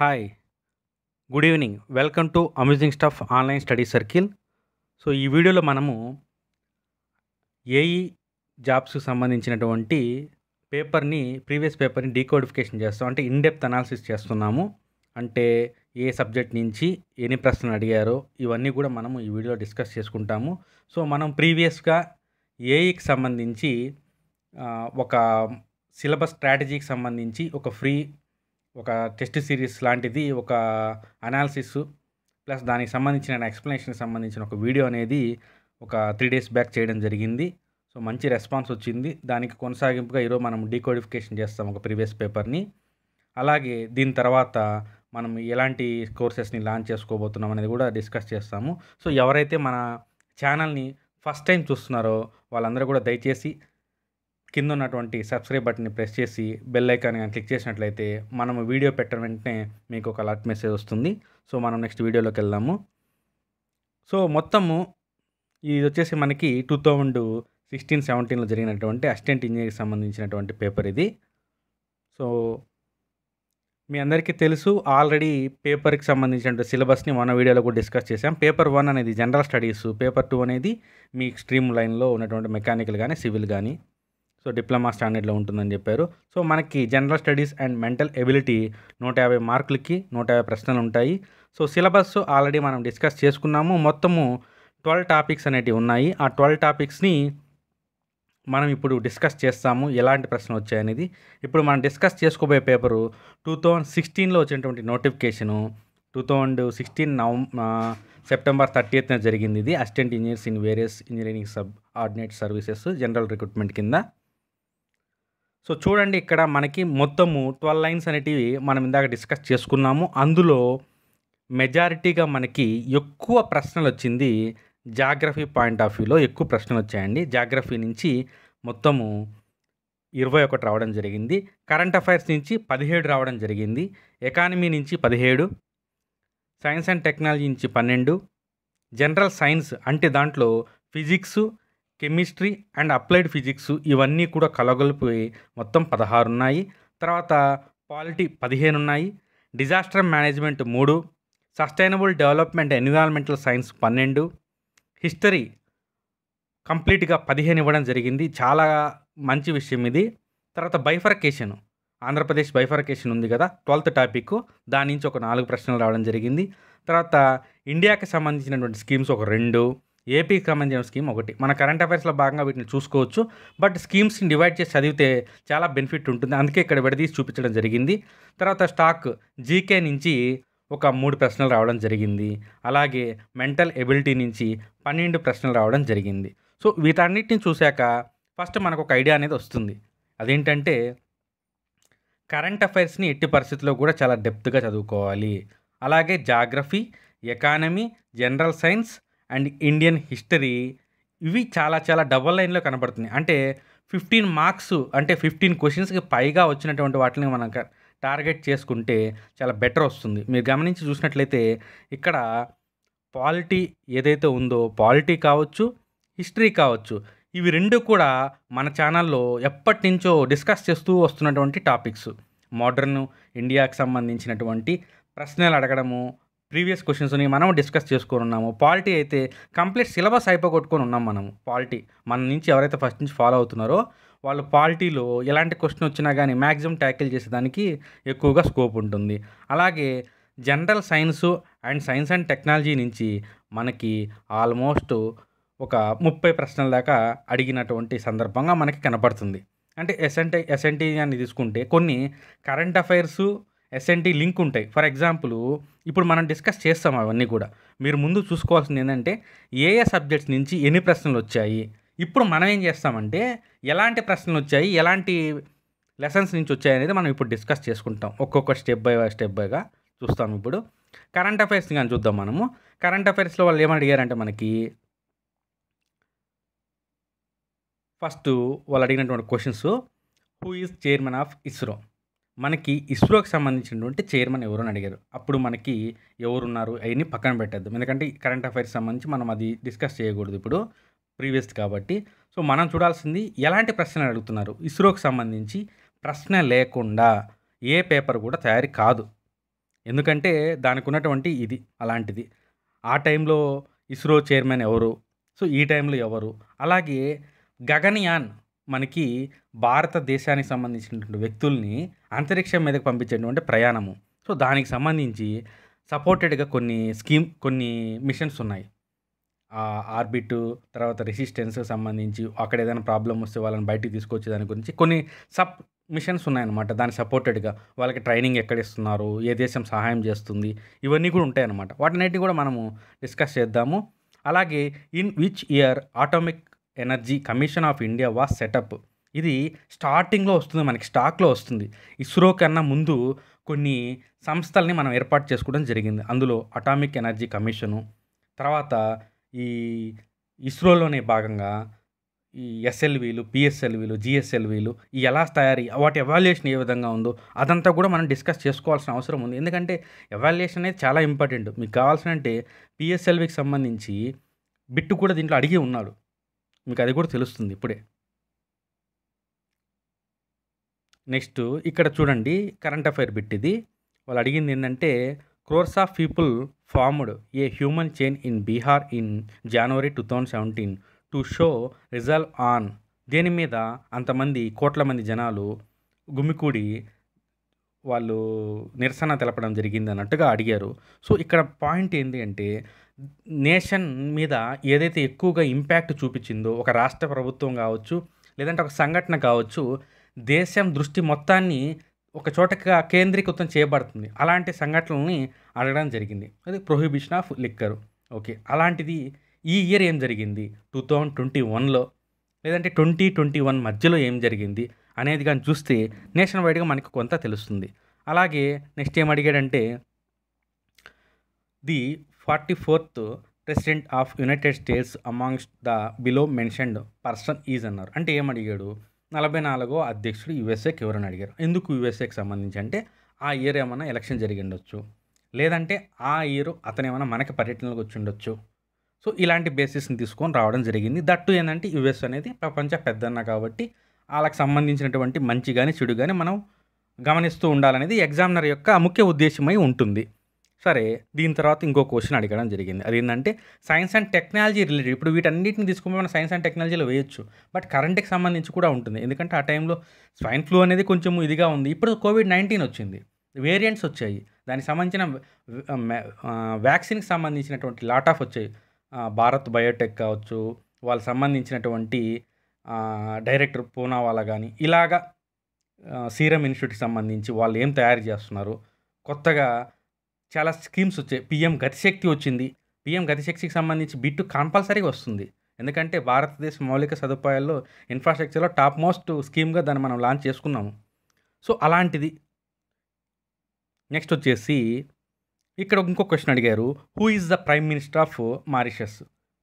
hi good evening welcome to amusing stuff online study circle so ఈ వీడియోలో మనము AE జాబ్స్కి సంబంధించినటువంటి పేపర్ని ప్రీవియస్ పేపర్ని డీకోడిఫికేషన్ చేస్తాం అంటే ఇన్డెప్త్ అనాలిసిస్ చేస్తున్నాము అంటే ఏ సబ్జెక్ట్ నుంచి ఎన్ని ప్రశ్నలు అడిగారో ఇవన్నీ కూడా మనము ఈ వీడియోలో డిస్కస్ చేసుకుంటాము సో మనం ప్రీవియస్గా ఏఈకి సంబంధించి ఒక సిలబస్ స్ట్రాటజీకి సంబంధించి ఒక ఫ్రీ ఒక టెస్ట్ సిరీస్ లాంటిది ఒక అనాలిసిస్ ప్లస్ దానికి సంబంధించిన ఎక్స్ప్లెనేషన్కి సంబంధించిన ఒక వీడియో అనేది ఒక త్రీ డేస్ బ్యాక్ చేయడం జరిగింది సో మంచి రెస్పాన్స్ వచ్చింది దానికి కొనసాగింపుగా ఈరోజు మనం డీకోడిఫికేషన్ చేస్తాం ఒక ప్రీవియస్ పేపర్ని అలాగే దీని తర్వాత మనం ఎలాంటి కోర్సెస్ని లాంచ్ చేసుకోబోతున్నాం అనేది కూడా డిస్కస్ చేస్తాము సో ఎవరైతే మన ఛానల్ని ఫస్ట్ టైం చూస్తున్నారో వాళ్ళందరూ కూడా దయచేసి కింద ఉన్నటువంటి సబ్స్క్రైబ్ బటన్ని ప్రెస్ చేసి బెల్ ఐకాన్ కానీ క్లిక్ చేసినట్లయితే మనము వీడియో పెట్టిన వెంటనే మీకు ఒక అలర్ట్ మెసేజ్ వస్తుంది సో మనం నెక్స్ట్ వీడియోలోకి వెళ్దాము సో మొత్తము ఇది వచ్చేసి మనకి టూ థౌజండ్ సిక్స్టీన్ సెవెంటీన్లో జరిగినటువంటి అసిస్టెంట్ ఇంజనీరింగ్ సంబంధించినటువంటి పేపర్ ఇది సో మీ అందరికీ తెలుసు ఆల్రెడీ పేపర్కి సంబంధించిన సిలబస్ని మన వీడియోలో కూడా డిస్కస్ చేశాం పేపర్ వన్ అనేది జనరల్ స్టడీస్ పేపర్ టూ అనేది మీ స్ట్రీమ్ లైన్లో ఉన్నటువంటి మెకానికల్ కానీ సివిల్ కానీ సో డిప్లొమా స్టాండర్డ్లో ఉంటుందని చెప్పారు సో మనకి general studies and mental ability నూట యాభై మార్కులకి నూట యాభై ప్రశ్నలు ఉంటాయి సో సిలబస్ ఆల్రెడీ మనం డిస్కస్ చేసుకున్నాము మొత్తము ట్వెల్వ్ టాపిక్స్ అనేటివి ఉన్నాయి ఆ ట్వెల్వ్ టాపిక్స్ని మనం ఇప్పుడు డిస్కస్ చేస్తాము ఎలాంటి ప్రశ్నలు వచ్చాయనేది ఇప్పుడు మనం డిస్కస్ చేసుకోబోయే పేపరు టూ థౌజండ్ సిక్స్టీన్లో వచ్చినటువంటి నోటిఫికేషను టూ థౌజండ్ సిక్స్టీన్ నవం సెప్టెంబర్ థర్టీయత్న జరిగింది ఇది assistant engineers in various engineering subordinate services general recruitment కింద సో చూడండి ఇక్కడ మనకి మొత్తము ట్వెల్వ్ లైన్స్ అనేటివి మనం ఇందాక డిస్కస్ చేసుకున్నాము అందులో మెజారిటీగా మనకి ఎక్కువ ప్రశ్నలు వచ్చింది జాగ్రఫీ పాయింట్ ఆఫ్ వ్యూలో ఎక్కువ ప్రశ్నలు వచ్చాయండి జాగ్రఫీ నుంచి మొత్తము ఇరవై ఒకటి రావడం జరిగింది కరెంట్ అఫైర్స్ నుంచి పదిహేడు రావడం జరిగింది ఎకానమీ నుంచి పదిహేడు సైన్స్ అండ్ టెక్నాలజీ నుంచి పన్నెండు జనరల్ సైన్స్ అంటే దాంట్లో physics chemistry and applied physics ఇవన్నీ కూడా కలగలిపోయి మొత్తం పదహారు ఉన్నాయి తర్వాత పాలిటీ పదిహేను ఉన్నాయి డిజాస్టర్ మేనేజ్మెంట్ మూడు సస్టైనబుల్ డెవలప్మెంట్ ఎన్విరాన్మెంటల్ సైన్స్ పన్నెండు హిస్టరీ కంప్లీట్గా పదిహేను ఇవ్వడం జరిగింది చాలా మంచి విషయం ఇది తర్వాత బైఫర్కేషన్ ఆంధ్రప్రదేశ్ బైఫర్కేషన్ ఉంది కదా ట్వెల్త్ టాపిక్ దాని నుంచి ఒక నాలుగు ప్రశ్నలు రావడం జరిగింది తర్వాత ఇండియాకి సంబంధించినటువంటి స్కీమ్స్ ఒక రెండు ఏపీ ఖమ్మం జనం స్కీమ్ ఒకటి మన కరెంట్ అఫైర్స్లో భాగంగా వీటిని చూసుకోవచ్చు బట్ స్కీమ్స్ని డివైడ్ చేసి చదివితే చాలా బెనిఫిట్ ఉంటుంది అందుకే ఇక్కడ విడదీసి చూపించడం జరిగింది తర్వాత స్టాక్ జీకే నుంచి ఒక మూడు ప్రశ్నలు రావడం జరిగింది అలాగే మెంటల్ ఎబిలిటీ నుంచి పన్నెండు ప్రశ్నలు రావడం జరిగింది సో వీటన్నిటిని చూశాక ఫస్ట్ మనకు ఒక ఐడియా అనేది వస్తుంది అదేంటంటే కరెంట్ అఫైర్స్ని ఎట్టి పరిస్థితుల్లో కూడా చాలా డెప్త్గా చదువుకోవాలి అలాగే geography economy general science and Indian history ఇవి చాలా చాలా డబల్ లైన్లో కనబడుతుంది అంటే ఫిఫ్టీన్ మార్క్స్ అంటే ఫిఫ్టీన్ క్వశ్చన్స్కి పైగా వచ్చినటువంటి వాటిని మనం టార్గెట్ చేసుకుంటే చాలా బెటర్ వస్తుంది మీరు గమనించి చూసినట్లయితే ఇక్కడ పాలిటీ ఏదైతే ఉందో పాలిటీ కావచ్చు హిస్టరీ కావచ్చు ఇవి రెండు కూడా మన ఛానల్లో ఎప్పటి నుంచో డిస్కస్ చేస్తూ వస్తున్నటువంటి టాపిక్స్ మోడర్న్ ఇండియాకి సంబంధించినటువంటి ప్రశ్నలు అడగడము ప్రీవియస్ క్వశ్చన్స్ని మనం డిస్కస్ ఉన్నాము పాలిటీ అయితే కంప్లీట్ సిలబస్ అయిపోగొట్టుకొని ఉన్నాం మనము పాలిటీ మన నుంచి ఎవరైతే ఫస్ట్ నుంచి ఫాలో అవుతున్నారో వాళ్ళు పాలిటీలో ఎలాంటి క్వశ్చన్ వచ్చినా కానీ మ్యాక్సిమం ట్యాకిల్ చేసేదానికి ఎక్కువగా స్కోప్ ఉంటుంది అలాగే general science and science and technology నుంచి మనకి ఆల్మోస్ట్ ఒక ముప్పై ప్రశ్నల దాకా అడిగినటువంటి సందర్భంగా మనకి కనపడుతుంది అంటే ఎస్ఎన్టీ ఎస్ఎన్టీ అని తీసుకుంటే కొన్ని కరెంట్ అఫైర్సు ఎస్ఎన్టీ లింక్ ఉంటాయి ఫర్ ఎగ్జాంపుల్ ఇప్పుడు మనం డిస్కస్ చేస్తాం అవన్నీ కూడా మీరు ముందు చూసుకోవాల్సింది ఏంటంటే ఏ ఏ సబ్జెక్ట్స్ నుంచి ఎన్ని ప్రశ్నలు వచ్చాయి ఇప్పుడు మనం ఏం చేస్తామంటే ఎలాంటి ప్రశ్నలు వచ్చాయి ఎలాంటి లెసన్స్ నుంచి వచ్చాయి అనేది మనం ఇప్పుడు డిస్కస్ చేసుకుంటాం ఒక్కొక్క స్టెప్ బై స్టెప్ బైగా చూస్తాం ఇప్పుడు కరెంట్ అఫైర్స్ కానీ చూద్దాం మనము కరెంట్ అఫైర్స్లో వాళ్ళు ఏమని అడిగారంటే మనకి ఫస్ట్ వాళ్ళు అడిగినటువంటి questions who is chairman of ISRO మనకి ఇస్రోకి సంబంధించినటువంటి చైర్మన్ ఎవరు అని అడిగారు అప్పుడు మనకి ఎవరున్నారు అవన్నీ పక్కన పెట్టద్దు ఎందుకంటే కరెంట్ అఫైర్స్ సంబంధించి మనం అది డిస్కస్ చేయకూడదు ఇప్పుడు ప్రీవియస్ కాబట్టి సో మనం చూడాల్సింది ఎలాంటి ప్రశ్నలు అడుగుతున్నారు ఇస్రోకి సంబంధించి ప్రశ్న లేకుండా ఏ పేపర్ కూడా తయారు కాదు ఎందుకంటే దానికి ఉన్నటువంటి ఇది అలాంటిది ఆ టైంలో ఇస్రో చైర్మన్ ఎవరు సో ఈ టైంలో ఎవరు అలాగే గగన్యాన్ మనకి భారతదేశానికి సంబంధించినటువంటి వ్యక్తుల్ని అంతరిక్షం మీదకి పంపించేటువంటి ప్రయాణము సో దానికి సంబంధించి సపోర్టెడ్గా కొన్ని స్కీమ్ కొన్ని మిషన్స్ ఉన్నాయి ఆర్బిట్ తర్వాత రెసిస్టెన్స్కి సంబంధించి అక్కడ ఏదైనా ప్రాబ్లం వస్తే వాళ్ళని బయటికి తీసుకొచ్చే దాని గురించి కొన్ని సబ్ మిషన్స్ ఉన్నాయన్నమాట దాని సపోర్టెడ్గా వాళ్ళకి ట్రైనింగ్ ఎక్కడ ఇస్తున్నారు ఏ దేశం సహాయం చేస్తుంది ఇవన్నీ కూడా ఉంటాయన్నమాట వాటినన్నిటిని కూడా మనము డిస్కస్ చేద్దాము అలాగే in which year atomic energy commission of India was set up ఇది స్టార్టింగ్లో వస్తుంది మనకి స్టాక్లో వస్తుంది ఇస్రో కన్నా ముందు కొన్ని సంస్థల్ని మనం ఏర్పాటు చేసుకోవడం జరిగింది అందులో అటామిక్ ఎనర్జీ కమిషను తర్వాత ఈ ఇస్రోలోనే భాగంగా ఈ ఎస్ఎల్వీలు పిఎస్ఎల్వీలు జిఎస్ఎల్వీలు ఈ ఎలా తయారీ వాటి ఎవాల్యుయేషన్ ఏ విధంగా ఉందో అదంతా కూడా మనం డిస్కస్ చేసుకోవాల్సిన అవసరం ఉంది ఎందుకంటే ఎవాల్యుయేషన్ అనేది చాలా ఇంపార్టెంట్ మీకు కావాల్సినంటే పిఎస్ఎల్వికి సంబంధించి బిట్టు కూడా దీంట్లో అడిగి ఉన్నాడు మీకు అది కూడా తెలుస్తుంది ఇప్పుడే నెక్స్ట్ ఇక్కడ చూడండి కరెంట్ అఫైర్ బిట్ ఇది వాళ్ళు అడిగింది ఏంటంటే crores of people formed a human chain in Bihar in January two thousand seventeen to show resolve on దేని మీద అంతమంది కోట్ల మంది జనాలు గుమికూడి వాళ్ళు నిరసన తెలపడం జరిగింది అన్నట్టుగా అడిగారు సో ఇక్కడ పాయింట్ ఏంటి అంటే నేషన్ మీద ఏదైతే ఎక్కువగా ఇంపాక్ట్ చూపించిందో ఒక రాష్ట్ర ప్రభుత్వం కావచ్చు లేదంటే ఒక సంఘటన కావచ్చు దేశం దృష్టి మొత్తాన్ని ఒక చోటగా కేంద్రీకృతం చేయబడుతుంది అలాంటి సంఘటనల్ని అడగడం జరిగింది అది ప్రొహిబిషన్ ఆఫ్ లిక్కర్ ఓకే అలాంటిది ఈ ఇయర్ ఏం జరిగింది టూ థౌజండ్ ట్వంటీ వన్లో లేదంటే ట్వంటీ ట్వంటీ వన్ మధ్యలో ఏం జరిగింది అనేది కానీ చూస్తే నేషన్ వైడ్గా మనకు కొంత తెలుస్తుంది అలాగే నెక్స్ట్ ఏం అడిగాడంటే the forty fourth president of United States amongst the below mentioned person is అన్నారు అంటే ఏమడిగాడు నలభై నాలుగో అధ్యక్షుడు యుఎస్ఏకి ఎవరని అడిగారు ఎందుకు యుఎస్ఏకి సంబంధించి అంటే ఆ ఇయర్ ఏమైనా ఎలక్షన్ జరిగి ఉండొచ్చు లేదంటే ఆ ఇయర్ అతను ఏమైనా మనకి పర్యటనలకు వచ్చి ఉండొచ్చు సో ఇలాంటి బేసిస్ని తీసుకొని రావడం జరిగింది దట్టు ఏంటంటే యుఎస్ అనేది ప్రపంచ పెద్దన్న కాబట్టి వాళ్ళకి సంబంధించినటువంటి మంచి కానీ చెడు కానీ మనం గమనిస్తూ ఉండాలనేది ఎగ్జామినర్ యొక్క ముఖ్య ఉద్దేశమై ఉంటుంది సరే దీని తర్వాత ఇంకో క్వశ్చన్ అడగడం జరిగింది అది ఏంటంటే సైన్స్ అండ్ టెక్నాలజీ రిలేటెడ్ ఇప్పుడు వీటన్నింటిని తీసుకుని మనం సైన్స్ అండ్ టెక్నాలజీలో వేయొచ్చు బట్ కరెంట్కి సంబంధించి కూడా ఉంటుంది ఎందుకంటే ఆ టైంలో స్వైన్ ఫ్లూ అనేది కొంచెం ఇదిగా ఉంది ఇప్పుడు కోవిడ్ నైన్టీన్ వచ్చింది వేరియంట్స్ వచ్చాయి దానికి సంబంధించిన వ్యాక్సిన్కి సంబంధించినటువంటి లాట్ ఆఫ్ వచ్చాయి భారత్ బయోటెక్ కావచ్చు వాళ్ళకి సంబంధించినటువంటి డైరెక్టర్ పూనావాలా కానీ ఇలాగా సీరం ఇన్స్టిట్యూట్కి సంబంధించి వాళ్ళు ఏం తయారు చేస్తున్నారు కొత్తగా చాలా స్కీమ్స్ వచ్చాయి పిఎం గతిశక్తి వచ్చింది పిఎం గతిశక్తికి సంబంధించి బిట్టు కంపల్సరీగా వస్తుంది ఎందుకంటే భారతదేశ మౌలిక సదుపాయాల్లో ఇన్ఫ్రాస్ట్రక్చర్లో టాప్ మోస్ట్ స్కీమ్గా దాన్ని మనం లాంచ్ చేసుకున్నాము సో అలాంటిది నెక్స్ట్ వచ్చేసి ఇక్కడ ఇంకో క్వశ్చన్ అడిగారు who is the prime minister of Mauritius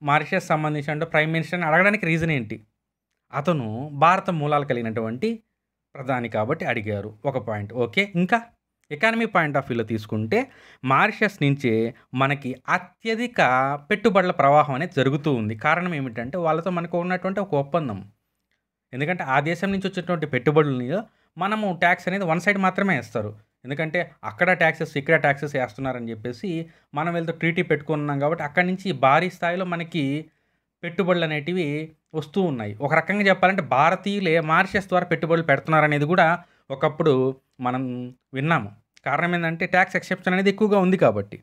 Mauritius సంబంధించి అంటే ప్రైమ్ మినిస్టర్ని అడగడానికి రీజన్ ఏంటి అతను భారత మూలాలు కలిగినటువంటి ప్రధాని కాబట్టి అడిగారు ఒక పాయింట్ ఓకే ఇంకా ఎకానమీ పాయింట్ ఆఫ్ వ్యూలో తీసుకుంటే మారిషస్ నుంచే మనకి అత్యధిక పెట్టుబడుల ప్రవాహం అనేది జరుగుతూ ఉంది కారణం ఏమిటంటే వాళ్ళతో మనకు ఉన్నటువంటి ఒక ఒప్పందం ఎందుకంటే ఆ దేశం నుంచి వచ్చేటువంటి పెట్టుబడుల మీద మనము ట్యాక్స్ అనేది వన్ సైడ్ మాత్రమే వేస్తారు ఎందుకంటే అక్కడ ట్యాక్సెస్ ఇక్కడ ట్యాక్సెస్ వేస్తున్నారని చెప్పేసి మనం వెళ్తే ట్రీటీ పెట్టుకున్నాం కాబట్టి అక్కడి నుంచి భారీ స్థాయిలో మనకి పెట్టుబడులు అనేటివి వస్తూ ఉన్నాయి ఒక రకంగా చెప్పాలంటే భారతీయులే మారిషస్ ద్వారా పెట్టుబడులు పెడుతున్నారనేది కూడా ఒకప్పుడు మనం విన్నాము కారణం ఏంటంటే ట్యాక్స్ ఎక్సెప్షన్ అనేది ఎక్కువగా ఉంది కాబట్టి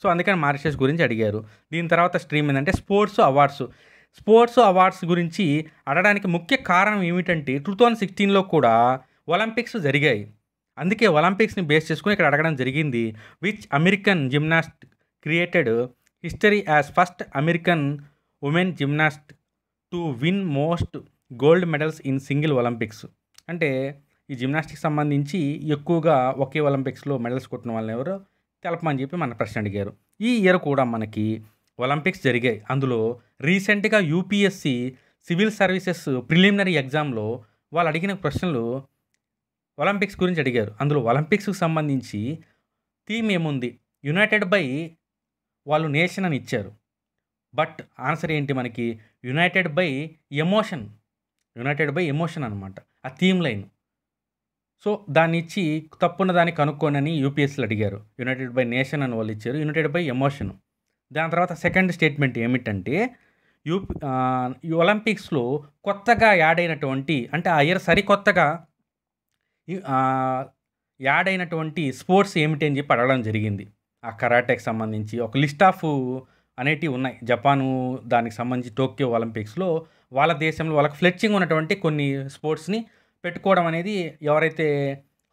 సో అందుకని మారిషస్ గురించి అడిగారు దీని తర్వాత స్ట్రీమ్ ఏంటంటే స్పోర్ట్స్ అవార్డ్స్ స్పోర్ట్స్ అవార్డ్స్ గురించి అడగడానికి ముఖ్య కారణం ఏమిటంటే టూ థౌజండ్ సిక్స్టీన్లో కూడా ఒలింపిక్స్ జరిగాయి అందుకే ఒలింపిక్స్ని బేస్ చేసుకుని ఇక్కడ అడగడం జరిగింది which American gymnast created history as first American women gymnast to win most gold medals in single Olympics అంటే ఈ జిమ్నాస్టిక్స్ సంబంధించి ఎక్కువగా ఒకే ఒలింపిక్స్లో మెడల్స్ కొట్టిన వాళ్ళని ఎవరు తెలపమని చెప్పి మన ప్రశ్న అడిగారు ఈ ఇయర్ కూడా మనకి ఒలింపిక్స్ జరిగాయి అందులో రీసెంట్గా యూపీఎస్సి సివిల్ సర్వీసెస్ ప్రిలిమినరీ ఎగ్జామ్లో వాళ్ళు అడిగిన ప్రశ్నలు ఒలింపిక్స్ గురించి అడిగారు అందులో ఒలింపిక్స్కి సంబంధించి థీమ్ ఏముంది యునైటెడ్ బై వాళ్ళు నేషన్ అని ఇచ్చారు బట్ ఆన్సర్ ఏంటి మనకి united by emotion united by emotion అనమాట ఆ థీమ్ లైన్ సో దాన్ని ఇచ్చి తప్పున దాన్ని కనుక్కోనని యూపీఎస్సీలు అడిగారు యునైటెడ్ బై నేషన్ అని వాళ్ళు ఇచ్చారు యునైటెడ్ బై ఎమోషన్ దాని తర్వాత సెకండ్ స్టేట్మెంట్ ఏమిటంటే యూపీ ఒలింపిక్స్లో కొత్తగా యాడ్ అయినటువంటి అంటే ఆ ఇయర్ సరికొత్తగా యాడ్ అయినటువంటి స్పోర్ట్స్ ఏమిటి అని చెప్పి అడగడం జరిగింది ఆ కరాటేకి సంబంధించి ఒక లిస్ట్ ఆఫ్ అనేటివి ఉన్నాయి జపాను దానికి సంబంధించి టోక్యో ఒలింపిక్స్లో వాళ్ళ దేశంలో వాళ్ళకి ఫ్లెచ్చింగ్ ఉన్నటువంటి కొన్ని స్పోర్ట్స్ని పెట్టుకోవడం అనేది ఎవరైతే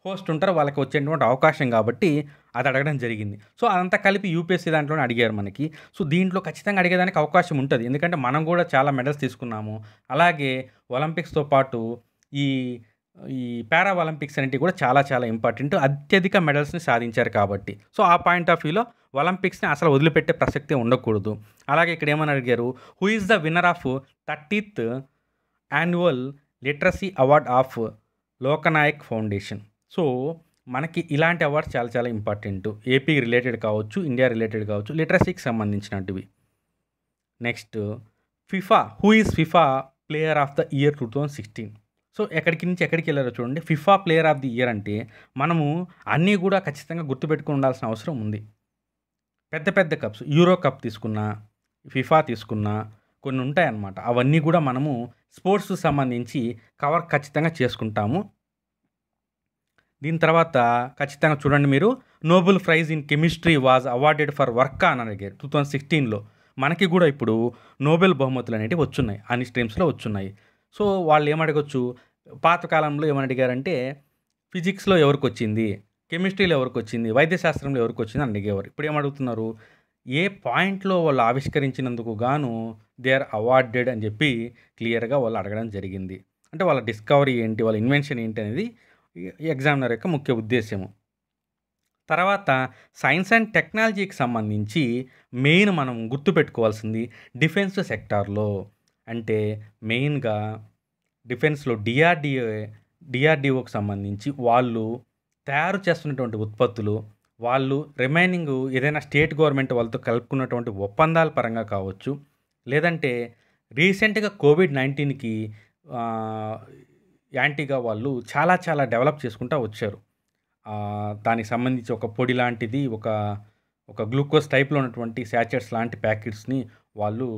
హోస్ట్ ఉంటారో వాళ్ళకి వచ్చేటువంటి అవకాశం కాబట్టి అది అడగడం జరిగింది సో అదంతా కలిపి యూపీఎస్సీ దాంట్లోనే అడిగారు మనకి సో దీంట్లో ఖచ్చితంగా అడిగేదానికి అవకాశం ఉంటుంది ఎందుకంటే మనం కూడా చాలా మెడల్స్ తీసుకున్నాము అలాగే ఒలింపిక్స్తో పాటు ఈ ఈ పారా ఒలింపిక్స్ అనేవి కూడా చాలా చాలా ఇంపార్టెంట్ అత్యధిక మెడల్స్ని సాధించారు కాబట్టి సో ఆ పాయింట్ ఆఫ్ వ్యూలో ఒలింపిక్స్ని అసలు వదిలిపెట్టే ప్రసక్తి ఉండకూడదు అలాగే ఇక్కడ ఏమని అడిగారు who is the winner of thirtieth annual literacy award of Loknayak Foundation so మనకి ఇలాంటి అవార్డ్స్ చాలా చాలా ఇంపార్టెంట్ ఏపీ రిలేటెడ్ కావచ్చు ఇండియా రిలేటెడ్ కావచ్చు లిటరసీకి సంబంధించినవి next FIFA who is FIFA player of the year two thousand sixteen so ఎక్కడికి నుంచి ఎక్కడికి వెళ్ళారో చూడండి FIFA player of the year అంటే మనము అన్నీ కూడా ఖచ్చితంగా గుర్తుపెట్టుకుని ఉండాల్సిన అవసరం ఉంది పెద్ద పెద్ద కప్స్ యూరో కప్ తీసుకున్న ఫిఫా తీసుకున్నా కొన్ని ఉంటాయన్నమాట అవన్నీ కూడా మనము స్పోర్ట్స్ సంబంధించి కవర్ ఖచ్చితంగా చేసుకుంటాము దీని తర్వాత ఖచ్చితంగా చూడండి మీరు Nobel prize in chemistry was awarded for work అని అడిగారు టూ థౌజండ్ సిక్స్టీన్లో మనకి కూడా ఇప్పుడు నోబెల్ బహుమతులు అనేవి వచ్చున్నాయి అన్ని స్ట్రీమ్స్లో వచ్చున్నాయి సో వాళ్ళు ఏమడగొచ్చు పాతకాలంలో ఏమని అడిగారంటే ఫిజిక్స్లో ఎవరికి వచ్చింది కెమిస్ట్రీలో ఎవరికి వచ్చింది వైద్యశాస్త్రంలో ఎవరికి వచ్చింది అని అడిగేవారు ఇప్పుడు ఏమడుగుతున్నారు ఏ పాయింట్లో వాళ్ళు ఆవిష్కరించినందుకు గాను దే ఆర్ అవార్డెడ్ అని చెప్పి క్లియర్గా వాళ్ళు అడగడం జరిగింది అంటే వాళ్ళ డిస్కవరీ ఏంటి వాళ్ళ ఇన్వెన్షన్ ఏంటి అనేది ఎగ్జామినర్ యొక్క ముఖ్య ఉద్దేశము తర్వాత సైన్స్ అండ్ టెక్నాలజీకి సంబంధించి మెయిన్ మనం గుర్తుపెట్టుకోవాల్సింది డిఫెన్స్ సెక్టార్లో అంటే మెయిన్గా డిఫెన్స్లో డిఆర్డిఓ డిఆర్డిఓకి సంబంధించి వాళ్ళు తయారు చేస్తున్నటువంటి ఉత్పత్తులు వాళ్ళు రిమైనింగ్ ఏదైనా స్టేట్ గవర్నమెంట్ వాళ్ళతో కలుపుకున్నటువంటి ఒప్పందాల పరంగా కావచ్చు లేదంటే రీసెంట్గా కోవిడ్ నైన్టీన్కి యాంటీగా వాళ్ళు చాలా చాలా డెవలప్ చేసుకుంటూ వచ్చారు దానికి సంబంధించి ఒక పొడి లాంటిది ఒక ఒక గ్లూకోజ్ టైప్లో ఉన్నటువంటి శాచర్స్ లాంటి ప్యాకెట్స్ని వాళ్ళు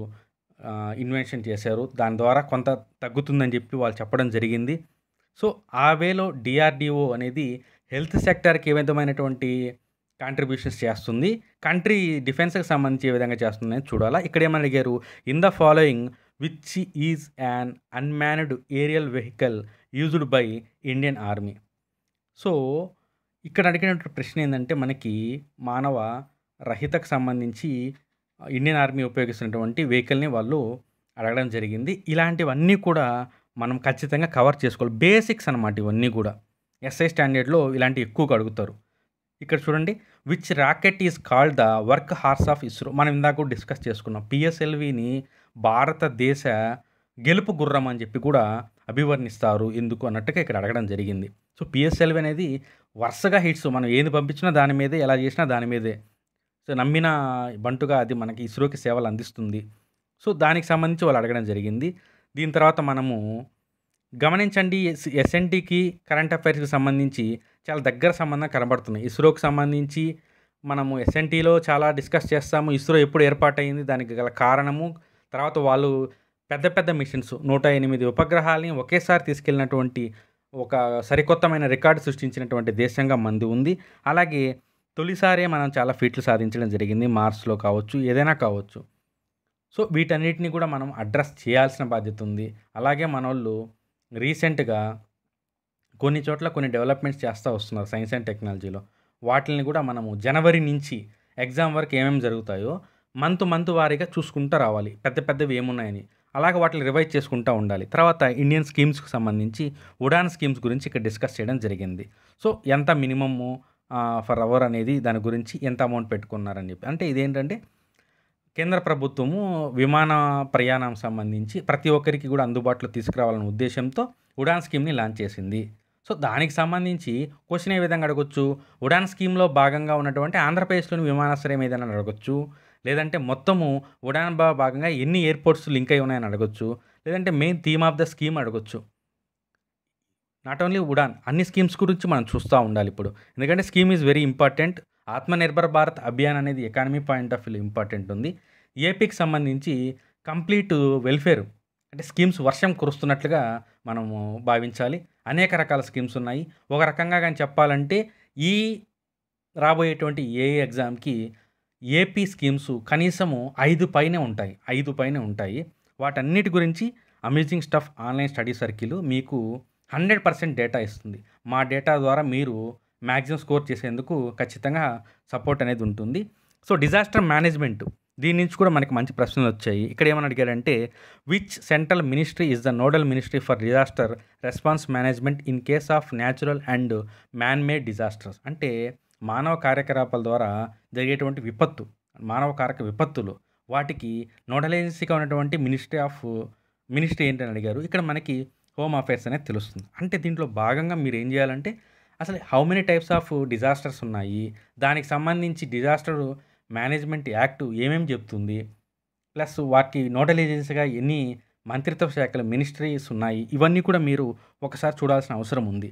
ఇన్వెన్షన్ చేశారు దాని ద్వారా కొంత తగ్గుతుందని చెప్పి వాళ్ళు చెప్పడం జరిగింది సో ఆ వేలో డిఆర్డిఓ అనేది హెల్త్ సెక్టార్కి ఏ విధమైనటువంటి కాంట్రిబ్యూషన్స్ చేస్తుంది కంట్రీ డిఫెన్స్కి సంబంధించి ఏ విధంగా చేస్తుంది చూడాలా ఇక్కడ ఏమని అడిగారు in the following which is an unmanned aerial vehicle used by Indian army so ఇక్కడ అడిగినటువంటి ప్రశ్న ఏంటంటే మనకి మానవ రహితకు సంబంధించి ఇండియన్ ఆర్మీ ఉపయోగిస్తున్నటువంటి వెహికల్ని వాళ్ళు అడగడం జరిగింది ఇలాంటివన్నీ కూడా మనం ఖచ్చితంగా కవర్ చేసుకోవాలి బేసిక్స్ అనమాట ఇవన్నీ కూడా ఎస్ఐ స్టాండర్డ్లో ఇలాంటివి ఎక్కువగా అడుగుతారు ఇక్కడ చూడండి which rocket is called the work horse of ISRO మనం ఇందాక డిస్కస్ చేసుకున్నాం పిఎస్ఎల్విని భారతదేశ గెలుపు గుర్రం అని చెప్పి కూడా అభివర్ణిస్తారు ఎందుకు అన్నట్టుగా ఇక్కడ అడగడం జరిగింది సో పిఎస్ఎల్వి అనేది వరుసగా హిట్స్ మనం ఏది పంపించినా దాని మీదే ఎలా చేసినా దాని మీదే సో నమ్మిన బంటుగా అది మనకి ఇస్రోకి సేవలు అందిస్తుంది సో దానికి సంబంధించి వాళ్ళు అడగడం జరిగింది దీని తర్వాత మనము గమనించండి ఎస్ఎన్టీకి కరెంట్ అఫైర్స్కి సంబంధించి చాలా దగ్గర సంబంధం కనబడుతున్నాయి ఇస్రోకి సంబంధించి మనము ఎస్ఎన్టీలో చాలా డిస్కస్ చేస్తాము ఇస్రో ఎప్పుడు ఏర్పాటైంది దానికి గల కారణము తర్వాత వాళ్ళు పెద్ద పెద్ద మిషన్స్ నూట ఎనిమిది ఉపగ్రహాలని ఒకేసారి తీసుకెళ్ళినటువంటి ఒక సరికొత్తమైన రికార్డు సృష్టించినటువంటి దేశంగా మంది ఉంది అలాగే తొలిసారే మనం చాలా ఫీట్లు సాధించడం జరిగింది మార్స్లో కావచ్చు ఏదైనా కావచ్చు సో వీటన్నిటిని కూడా మనం అడ్రస్ చేయాల్సిన బాధ్యత ఉంది అలాగే మన వాళ్ళు రీసెంట్గా కొన్ని చోట్ల కొన్ని డెవలప్మెంట్స్ చేస్తూ వస్తున్నారు సైన్స్ అండ్ టెక్నాలజీలో వాటిని కూడా మనము జనవరి నుంచి ఎగ్జామ్ వరకు ఏమేమి జరుగుతాయో మంత్ మంత్ వారీగా చూసుకుంటూ రావాలి పెద్ద పెద్దవి ఏమున్నాయని అలాగే వాటిని రివైజ్ చేసుకుంటూ ఉండాలి తర్వాత ఇండియన్ స్కీమ్స్కి సంబంధించి ఉడాన్ స్కీమ్స్ గురించి ఇక్కడ డిస్కస్ చేయడం జరిగింది సో ఎంత మినిమము ఫర్ అవర్ అనేది దాని గురించి ఎంత అమౌంట్ పెట్టుకున్నారని చెప్పి అంటే ఇదేంటంటే కేంద్ర ప్రభుత్వము విమాన ప్రయాణం సంబంధించి ప్రతి ఒక్కరికి కూడా అందుబాటులో తీసుకురావాలనే ఉద్దేశంతో ఉడాన్ స్కీమ్ని లాంచ్ చేసింది సో దానికి సంబంధించి క్వశ్చన్ ఏ విధంగా అడగొచ్చు ఉడాన్ స్కీమ్లో భాగంగా ఉన్నటువంటి ఆంధ్రప్రదేశ్లోని విమానాశ్రయం ఏదైనా అడగొచ్చు లేదంటే మొత్తము ఉడాన్ భాగంగా ఎన్ని ఎయిర్పోర్ట్స్ లింక్ అయి ఉన్నాయని అడగొచ్చు లేదంటే main theme of the scheme అడగొచ్చు నాట్ ఓన్లీ ఉడాన్ అన్ని స్కీమ్స్ గురించి మనం చూస్తూ ఉండాలి ఇప్పుడు ఎందుకంటే scheme is very important Atmanirbhar Bharat Abhiyan అనేది economy point of view important ఉంది ఏపీకి సంబంధించి కంప్లీట్ వెల్ఫేర్ అంటే స్కీమ్స్ వర్షం కురుస్తున్నట్లుగా మనము భావించాలి అనేక రకాల స్కీమ్స్ ఉన్నాయి ఒక రకంగా కానీ చెప్పాలంటే ఈ రాబోయేటువంటి ఏ ఎగ్జామ్కి ఏపీ స్కీమ్స్ కనీసము ఐదు పైనే ఉంటాయి ఐదు పైనే ఉంటాయి వాటన్నిటి గురించి amazing stuff online study circle మీకు హండ్రెడ్ పర్సెంట్ డేటా ఇస్తుంది మా డేటా ద్వారా మీరు మ్యాక్సిమం స్కోర్ చేసేందుకు ఖచ్చితంగా సపోర్ట్ అనేది ఉంటుంది సో డిజాస్టర్ మేనేజ్మెంట్ దీని నుంచి కూడా మనకి మంచి ప్రశ్నలు వచ్చాయి ఇక్కడ ఏమని అడిగారంటే which central ministry is the nodal ministry for disaster response management in case of natural and man made disasters అంటే మానవ కార్యకలాపాల ద్వారా జరిగేటువంటి విపత్తు మానవ కారక విపత్తులు వాటికి నోడల్ ఏజెన్సీగా ఉన్నటువంటి మినిస్ట్రీ ఆఫ్ మినిస్ట్రీ ఏంటని అడిగారు ఇక్కడ మనకి హోమ్ అఫేర్స్ అనేది తెలుస్తుంది అంటే దీంట్లో భాగంగా మీరు ఏం చేయాలంటే అసలు how many types of disasters ఉన్నాయి దానికి సంబంధించి డిజాస్టర్ మేనేజ్మెంట్ యాక్ట్ ఏమేమి చెప్తుంది ప్లస్ వాటి నోడల్ ఏజెన్సీగా ఎన్ని మంత్రిత్వ శాఖల మినిస్ట్రీస్ ఉన్నాయి ఇవన్నీ కూడా మీరు ఒకసారి చూడాల్సిన అవసరం ఉంది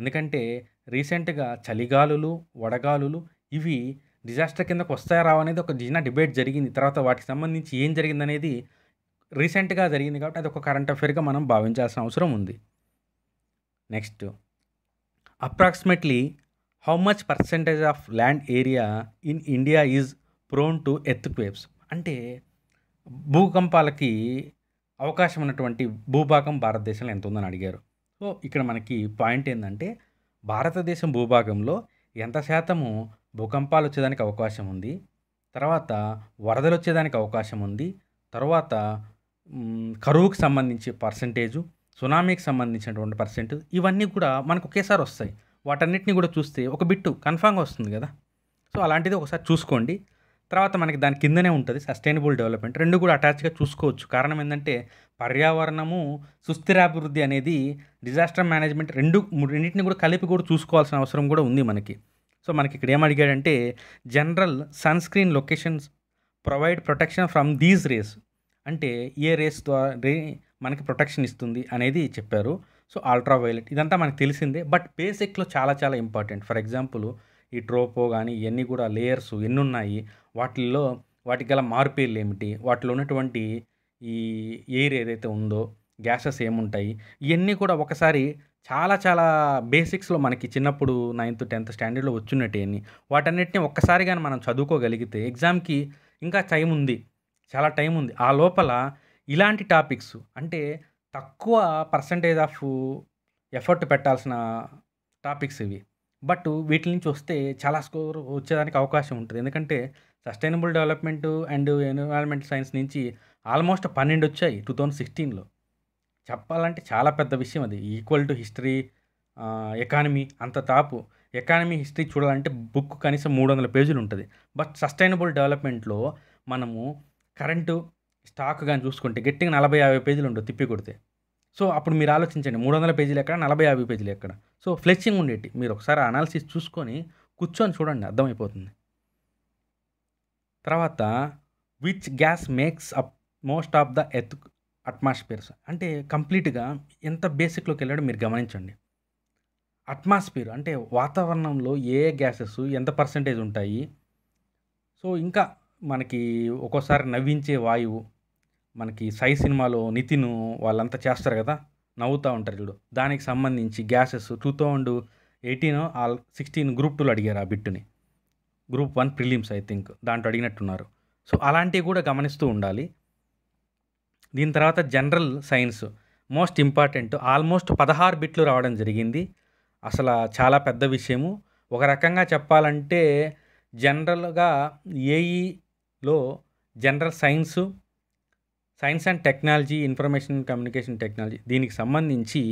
ఎందుకంటే రీసెంట్గా చలిగాలులు వడగాలులు ఇవి డిజాస్టర్ కిందకు వస్తాయా రావు అనేది ఒక చిన్న డిబేట్ జరిగింది తర్వాత వాటికి సంబంధించి ఏం జరిగిందనేది రీసెంట్గా జరిగింది కాబట్టి అది ఒక కరెంట్ అఫేర్గా మనం భావించాల్సిన అవసరం ఉంది next approximately how much percentage of land area in India is prone to earth waves అంటే భూకంపాలకి అవకాశం ఉన్నటువంటి భూభాగం భారతదేశంలో ఎంత ఉందని అడిగారు సో ఇక్కడ మనకి పాయింట్ ఏంటంటే భారతదేశం భూభాగంలో ఎంత శాతము భూకంపాలు వచ్చేదానికి అవకాశం ఉంది తర్వాత వరదలు వచ్చేదానికి అవకాశం ఉంది తర్వాత కరువుకు సంబంధించి పర్సంటేజు సునామీకి సంబంధించినటువంటి పర్సెంట్ ఇవన్నీ కూడా మనకు ఒకేసారి వస్తాయి వాటన్నిటిని కూడా చూస్తే ఒక బిట్టు కన్ఫామ్గా వస్తుంది కదా సో అలాంటిది ఒకసారి చూసుకోండి తర్వాత మనకి దాని కిందనే ఉంటుంది సస్టైనబుల్ డెవలప్మెంట్ రెండు కూడా అటాచ్గా చూసుకోవచ్చు కారణం ఏంటంటే పర్యావరణము సుస్థిరాభివృద్ధి అనేది డిజాస్టర్ మేనేజ్మెంట్ రెండు రెండింటిని కూడా కలిపి కూడా చూసుకోవాల్సిన అవసరం కూడా ఉంది మనకి సో మనకి ఇక్కడ ఏమడిగాడంటే general sunscreen locations provide protection from these rays అంటే ఏ రేస్ ద్వారా మనకి ప్రొటెక్షన్ ఇస్తుంది అనేది చెప్పారు సో అల్ట్రా వైలెట్ ఇదంతా మనకు తెలిసిందే బట్ బేసిక్లో చాలా చాలా ఇంపార్టెంట్ ఫర్ ఎగ్జాంపుల్ ఈ ట్రోపో కానీ ఇవన్నీ కూడా లేయర్స్ ఎన్ని ఉన్నాయి వాటిల్లో వాటికి గల మార్పేర్లు ఏమిటి వాటిలో ఉన్నటువంటి ఈ ఎయిర్ ఏదైతే ఉందో గ్యాసెస్ ఏముంటాయి ఇవన్నీ కూడా ఒకసారి చాలా చాలా బేసిక్స్లో మనకి చిన్నప్పుడు నైన్త్ టెన్త్ స్టాండర్డ్లో వచ్చినట్టేని వాటన్నిటిని ఒక్కసారి కానీ మనం చదువుకోగలిగితే ఎగ్జామ్కి ఇంకా టైం ఉంది చాలా టైం ఉంది ఆ లోపల ఇలాంటి టాపిక్స్ అంటే తక్కువ పర్సంటేజ్ ఆఫ్ ఎఫర్ట్ పెట్టాల్సిన టాపిక్స్ ఇవి బట్ వీటి నుంచి వస్తే చాలా స్కోర్ వచ్చేదానికి అవకాశం ఉంటుంది ఎందుకంటే sustainable development and environment science నుంచి ఆల్మోస్ట్ పన్నెండు వచ్చాయి టూ థౌజండ్ సిక్స్టీన్లో చెప్పాలంటే చాలా పెద్ద విషయం అది ఈక్వల్ టు హిస్టరీ ఎకానమీ అంత తాపు ఎకానమీ హిస్టరీ చూడాలంటే బుక్ కనీసం మూడు వందల పేజీలు ఉంటుంది బట్ సస్టైనబుల్ డెవలప్మెంట్లో మనము కరెంటు స్టాక్ కానీ చూసుకుంటే గట్టిగా నలభై యాభై పేజీలు ఉండవు తిప్పి కొడితే సో అప్పుడు మీరు ఆలోచించండి మూడు వందల పేజీలు ఎక్కడ నలభై యాభై పేజీలు ఎక్కడ సో ఫ్లెచ్చింగ్ ఉండేటి మీరు ఒకసారి అనాలిసిస్ చూసుకొని కూర్చొని చూడండి అర్థమైపోతుంది తర్వాత which gas makes up most of the earth atmospheres అంటే కంప్లీట్గా ఎంత బేసిక్లోకి వెళ్ళాడో మీరు గమనించండి అట్మాస్ఫియర్ అంటే వాతావరణంలో ఏ గ్యాసెస్ ఎంత పర్సంటేజ్ ఉంటాయి సో ఇంకా మనకి ఒక్కోసారి నవ్వించే వాయువు మనకి సై సినిమాలో నితిన్ వాళ్ళంతా చేస్తారు కదా నవ్వుతూ ఉంటారు చూడు దానికి సంబంధించి gases two thousand eighteen all sixteen group టూలో అడిగారు ఆ బిట్టుని group one prelims I think దాంట్లో అడిగినట్టున్నారు సో అలాంటివి కూడా గమనిస్తూ ఉండాలి దీని తర్వాత general science most important almost పదహారు బిట్లు రావడం జరిగింది అసలు చాలా పెద్ద విషయము ఒక రకంగా చెప్పాలంటే జనరల్గా ఏఈలో general science science and technology information communication technology దీనికి సంబంధించి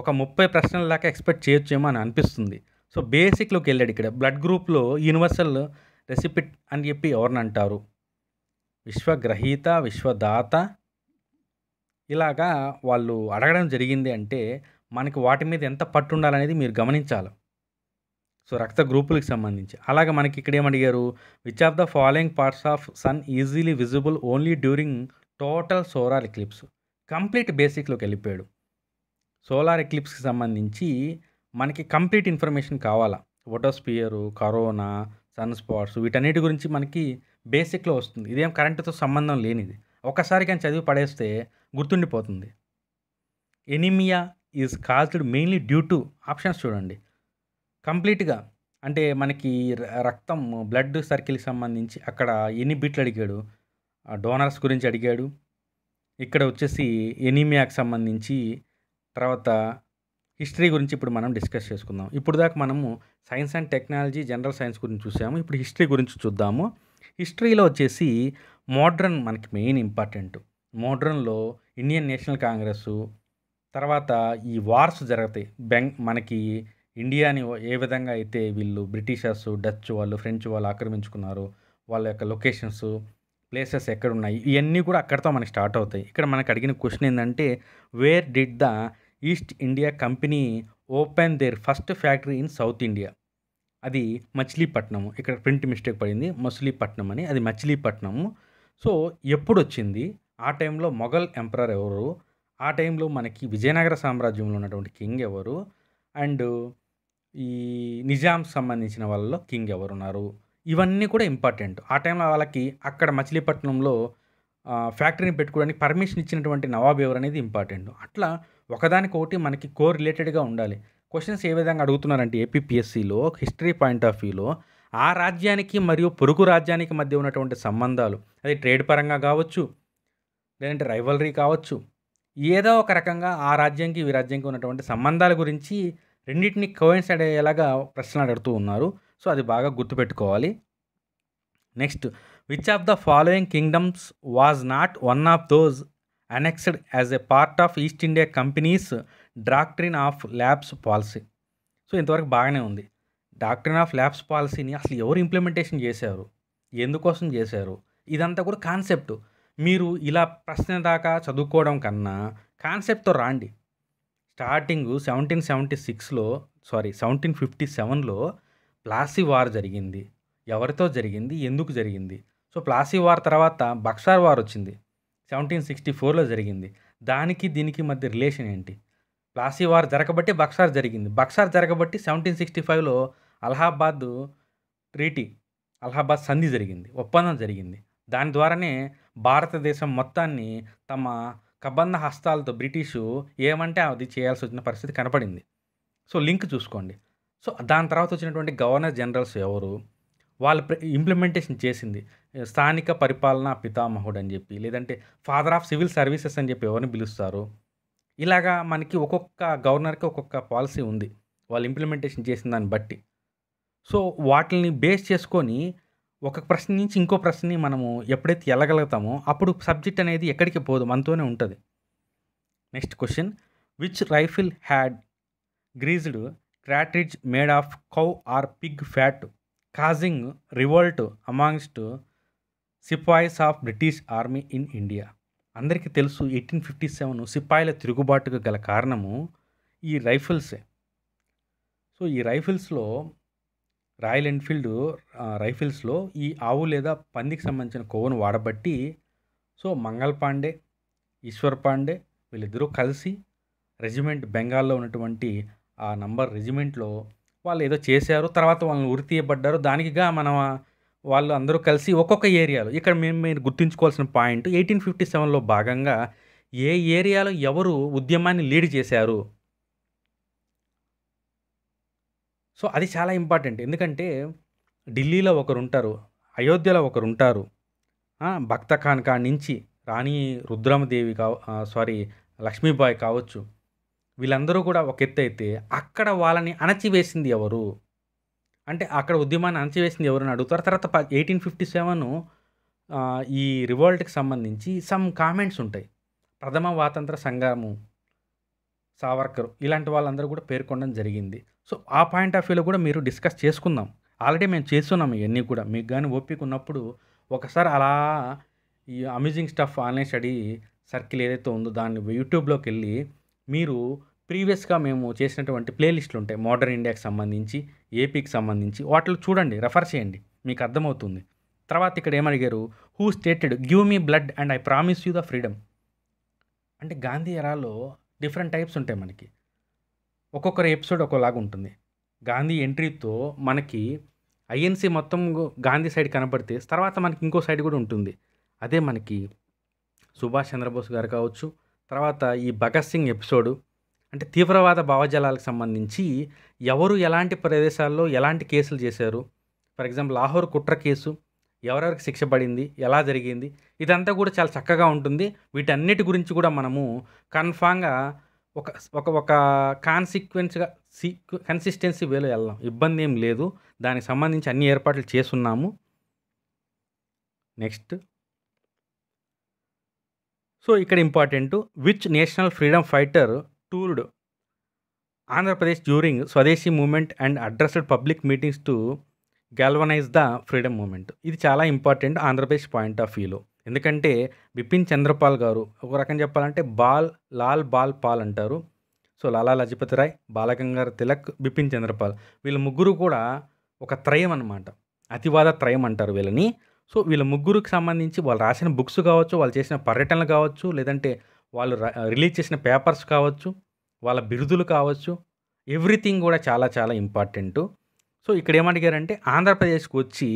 ఒక ముప్పై ప్రశ్నల దాకా ఎక్స్పెక్ట్ చేయొచ్చేమో అని అనిపిస్తుంది సో బేసిక్లోకి వెళ్ళాడు ఇక్కడ బ్లడ్ గ్రూప్లో యూనివర్సల్ రెసిపిట్ అని చెప్పి ఎవరిని అంటారు విశ్వగ్రహీత విశ్వదాత ఇలాగా వాళ్ళు అడగడం జరిగింది అంటే మనకి వాటి మీద ఎంత పట్టు ఉండాలనేది మీరు గమనించాలి సో రక్త గ్రూపులకు సంబంధించి అలాగే మనకి ఇక్కడ ఏమడిగారు which of the following parts of sun easily visible only during total solar eclipse complete బేసిక్లోకి వెళ్ళిపోయాడు సోలార్ ఎక్లిప్స్కి సంబంధించి మనకి కంప్లీట్ ఇన్ఫర్మేషన్ కావాలా ఫోటోస్పియరు కరోనా సన్ స్పాట్స్ వీటన్నిటి గురించి మనకి బేసిక్లో వస్తుంది ఇదేం కరెంటుతో సంబంధం లేనిది ఒకసారి కానీ చదివి పడేస్తే గుర్తుండిపోతుంది anemia is caused mainly due to options చూడండి కంప్లీట్గా అంటే మనకి రక్తం బ్లడ్ సర్కిల్కి సంబంధించి అక్కడ ఎన్ని బిట్లు అడిగాడు డోనర్స్ గురించి అడిగాడు ఇక్కడ వచ్చేసి ఎనీమియాకి సంబంధించి తర్వాత హిస్టరీ గురించి ఇప్పుడు మనం డిస్కస్ చేసుకుందాం ఇప్పుడు దాకా మనము science and technology general science గురించి చూసాము ఇప్పుడు హిస్టరీ గురించి చూద్దాము హిస్టరీలో వచ్చేసి మోడ్రన్ మనకి మెయిన్ ఇంపార్టెంట్ మోడ్రన్లో ఇండియన్ నేషనల్ కాంగ్రెస్ తర్వాత ఈ వార్స్ జరుగుతాయి బెంగ్ మనకి ఇండియాని ఏ విధంగా అయితే వీళ్ళు బ్రిటిషర్స్ డచ్ వాళ్ళు ఫ్రెంచ్ వాళ్ళు ఆక్రమించుకున్నారు వాళ్ళ యొక్క లొకేషన్స్ ప్లేసెస్ ఎక్కడ ఉన్నాయి ఇవన్నీ కూడా అక్కడితో మనకి స్టార్ట్ అవుతాయి ఇక్కడ మనకు అడిగిన క్వశ్చన్ ఏంటంటే where did the East India Company open their first factory in South India అది మచిలీపట్నం ఇక్కడ ప్రింట్ మిస్టేక్ పడింది మసిలీపట్నం అని అది మచిలీపట్నం సో ఎప్పుడు వచ్చింది ఆ టైంలో మొఘల్ ఎంపరర్ ఎవరు ఆ టైంలో మనకి విజయనగర సామ్రాజ్యంలో ఉన్నటువంటి కింగ్ ఎవరు అండ్ ఈ నిజాం సంబంధించిన వాళ్ళలో కింగ్ ఎవరున్నారు ఇవన్నీ కూడా ఇంపార్టెంట్ ఆ టైంలో వాళ్ళకి అక్కడ మచిలీపట్నంలో ఫ్యాక్టరీని పెట్టుకోవడానికి పర్మిషన్ ఇచ్చినటువంటి నవాబ్ ఎవరు అనేది ఇంపార్టెంట్ అట్లా ఒకదానికొకటి మనకి కోర్ రిలేటెడ్గా ఉండాలి క్వశ్చన్స్ ఏ విధంగా అడుగుతున్నారంటే ఏపీపీఎస్సీలో హిస్టరీ పాయింట్ ఆఫ్ వ్యూలో ఆ రాజ్యానికి మరియు పొరుగు రాజ్యానికి మధ్య ఉన్నటువంటి సంబంధాలు అది ట్రేడ్ పరంగా కావచ్చు లేదంటే రైవలరీ కావచ్చు ఏదో ఒక రకంగా ఆ రాజ్యానికి ఈ రాజ్యానికి ఉన్నటువంటి సంబంధాల గురించి రెండింటిని కోయిన్సైడ్ అయ్యేలాగా ప్రశ్నలు అడుగుతూ ఉన్నారు సో అది బాగా గుర్తుపెట్టుకోవాలి next which of the following kingdoms was not one of those annexed as a part of East India companies doctrine of lapse policy so ఇంతవరకు బాగానే ఉంది డాక్టరీన్ ఆఫ్ ల్యాబ్స్ పాలసీని అసలు ఎవరు ఇంప్లిమెంటేషన్ చేశారు ఎందుకోసం చేశారు ఇదంతా కూడా కాన్సెప్ట్ మీరు ఇలా ప్రశ్న దాకా చదువుకోవడం కన్నా కాన్సెప్ట్తో రాండి స్టార్టింగ్ సెవెంటీన్ సెవెంటీ సిక్స్లో సారీ సెవెంటీన్ ఫిఫ్టీ సెవెన్లో ప్లాసీ వార్ జరిగింది ఎవరితో జరిగింది ఎందుకు జరిగింది సో ప్లాసీ వార్ తర్వాత బక్సార్ వార్ వచ్చింది సెవెంటీన్ సిక్స్టీ ఫోర్లో జరిగింది దానికి దీనికి మధ్య రిలేషన్ ఏంటి ప్లాసీ వార్ జరగబట్టి బక్సార్ జరిగింది బక్సార్ జరగబట్టి సెవెంటీన్ సిక్స్టీ ఫైవ్లో అలహాబాద్ ట్రీటీ అలహాబాద్ సంధి జరిగింది ఒప్పందం జరిగింది దాని ద్వారానే భారతదేశం మొత్తాన్ని తమ కబంధ హస్తాలతో బ్రిటిషు ఏమంటే అది చేయాల్సి వచ్చిన పరిస్థితి కనపడింది సో లింక్ చూసుకోండి సో దాని తర్వాత వచ్చినటువంటి గవర్నర్ జనరల్స్ ఎవరు వాళ్ళు ఇంప్లిమెంటేషన్ చేసింది స్థానిక పరిపాలన పితామహుడు అని చెప్పి లేదంటే ఫాదర్ ఆఫ్ సివిల్ సర్వీసెస్ అని చెప్పి ఎవరిని పిలుస్తారు ఇలాగా మనకి ఒక్కొక్క గవర్నర్కి ఒక్కొక్క పాలసీ ఉంది వాళ్ళు ఇంప్లిమెంటేషన్ చేసిన దాన్ని బట్టి సో వాటిని బేస్ చేసుకొని ఒక ప్రశ్న నుంచి ఇంకో ప్రశ్నని మనము ఎప్పుడైతే వెళ్ళగలుగుతామో అప్పుడు సబ్జెక్ట్ అనేది ఎక్కడికి పోదు మనతోనే ఉంటుంది next question which rifle had greased cartridge made of cow or pig fat causing revolt amongst sepoys of British army in India అందరికీ తెలుసు ఎయిటీన్ ఫిఫ్టీ సెవెన్ సిపాయిల తిరుగుబాటుకు గల కారణము ఈ రైఫిల్సే సో ఈ రైఫిల్స్లో రాయల్ ఎన్ఫీల్డ్ రైఫిల్స్లో ఈ ఆవు లేదా పందికి సంబంధించిన కొవ్వును వాడబట్టి సో మంగల్ పాండే ఈశ్వర్ పాండే వీళ్ళిద్దరూ కలిసి రెజిమెంట్ బెంగాల్లో ఉన్నటువంటి ఆ నంబర్ రెజిమెంట్లో వాళ్ళు ఏదో చేశారు తర్వాత వాళ్ళని ఉరి తీయబడ్డారు దానికిగా మనం వాళ్ళు అందరూ కలిసి ఒక్కొక్క ఏరియాలో ఇక్కడ మేము మీరు గుర్తుంచుకోవాల్సిన పాయింట్ ఎయిటీన్ ఫిఫ్టీ సెవెన్లో భాగంగా ఏ ఏరియాలో ఎవరు ఉద్యమాన్ని లీడ్ చేశారు సో అది చాలా ఇంపార్టెంట్ ఎందుకంటే ఢిల్లీలో ఒకరు ఉంటారు అయోధ్యలో ఒకరు ఉంటారు భక్త ఖాన్ నుంచి రాణి రుద్రమదేవి కావ సారీ లక్ష్మీబాయి కావచ్చు వీళ్ళందరూ కూడా ఒక ఎత్తు అయితే అక్కడ వాళ్ళని అణచివేసింది ఎవరు అంటే అక్కడ ఉద్యమాన్ని అణచివేసింది ఎవరు అని అడుగుతారు తర్వాత ఎయిటీన్ ఫిఫ్టీ సెవెన్ ఈ రివోల్ట్కి సంబంధించి సమ్ కామెంట్స్ ఉంటాయి ప్రథమ వాతంత్ర సంగ్రామం సావర్కర్ ఇలాంటి వాళ్ళందరూ కూడా పేర్కొనడం జరిగింది సో ఆ పాయింట్ ఆఫ్ వ్యూలో కూడా మీరు డిస్కస్ చేసుకుందాం ఆల్రెడీ మేము చేస్తున్నాం ఇవన్నీ కూడా మీకు కానీ ఓపిక ఉన్నప్పుడు ఒకసారి అలా ఈ amusing stuff online study circle ఏదైతే ఉందో దాన్ని యూట్యూబ్లోకి వెళ్ళి మీరు ప్రీవియస్గా మేము చేసినటువంటి ప్లేలిస్టులు ఉంటాయి మోడర్న్ ఇండియాకి సంబంధించి ఏపీకి సంబంధించి వాటిలో చూడండి రెఫర్ చేయండి మీకు అర్థమవుతుంది తర్వాత ఇక్కడ ఏమడిగారు who stated give me blood and I promise you the freedom అంటే గాంధీ ఎరాలో డిఫరెంట్ టైప్స్ ఉంటాయి మనకి ఒక్కొక్కరు ఎపిసోడ్ ఒకలాగా ఉంటుంది గాంధీ ఎంట్రీతో మనకి ఐఎన్సీ మొత్తం గాంధీ సైడ్ కనపడితే తర్వాత మనకి ఇంకో సైడ్ కూడా ఉంటుంది అదే మనకి సుభాష్ చంద్రబోస్ గారు కావచ్చు తర్వాత ఈ భగత్ సింగ్ ఎపిసోడు అంటే తీవ్రవాద భావజలాలకు సంబంధించి ఎవరు ఎలాంటి ప్రదేశాల్లో ఎలాంటి కేసులు చేశారు ఫర్ ఎగ్జాంపుల్ లాహోర్ కుట్ర కేసు ఎవరెవరికి శిక్ష పడింది ఎలా జరిగింది ఇదంతా కూడా చాలా చక్కగా ఉంటుంది వీటన్నిటి గురించి కూడా మనము కన్ఫామ్గా ఒక ఒక ఒక కాన్సిక్వెన్స్గా సీక్వె కన్సిస్టెన్సీ వేలో వెళ్దాం ఇబ్బంది ఏం లేదు దానికి సంబంధించి అన్ని ఏర్పాట్లు చేస్తున్నాము నెక్స్ట్ సో ఇక్కడ important which national freedom fighter toured Andhra Pradesh during Swadeshi movement and addressed public meetings to galvanise the freedom movement ఇది చాలా ఇంపార్టెంట్ ఆంధ్రప్రదేశ్ పాయింట్ ఆఫ్ వ్యూలో ఎందుకంటే బిపిన్ చంద్రపాల్ గారు ఒక రకం చెప్పాలంటే బాల్ లాల్ బాల్ పాల్ అంటారు సో లాలా లజపతి రాయ్ బాలగంగారు తిలక్ బిపిన్ చంద్రపాల్ వీళ్ళ ముగ్గురు కూడా ఒక త్రయం అనమాట అతివాద త్రయం అంటారు వీళ్ళని సో వీళ్ళ ముగ్గురికి సంబంధించి వాళ్ళు రాసిన బుక్స్ కావచ్చు వాళ్ళు చేసిన పర్యటనలు కావచ్చు లేదంటే వాళ్ళు రిలీజ్ చేసిన పేపర్స్ కావచ్చు వాళ్ళ బిరుదులు కావచ్చు ఎవ్రీథింగ్ కూడా చాలా చాలా ఇంపార్టెంట్ సో ఇక్కడ ఏమడిగారంటే ఆంధ్రప్రదేశ్కి వచ్చి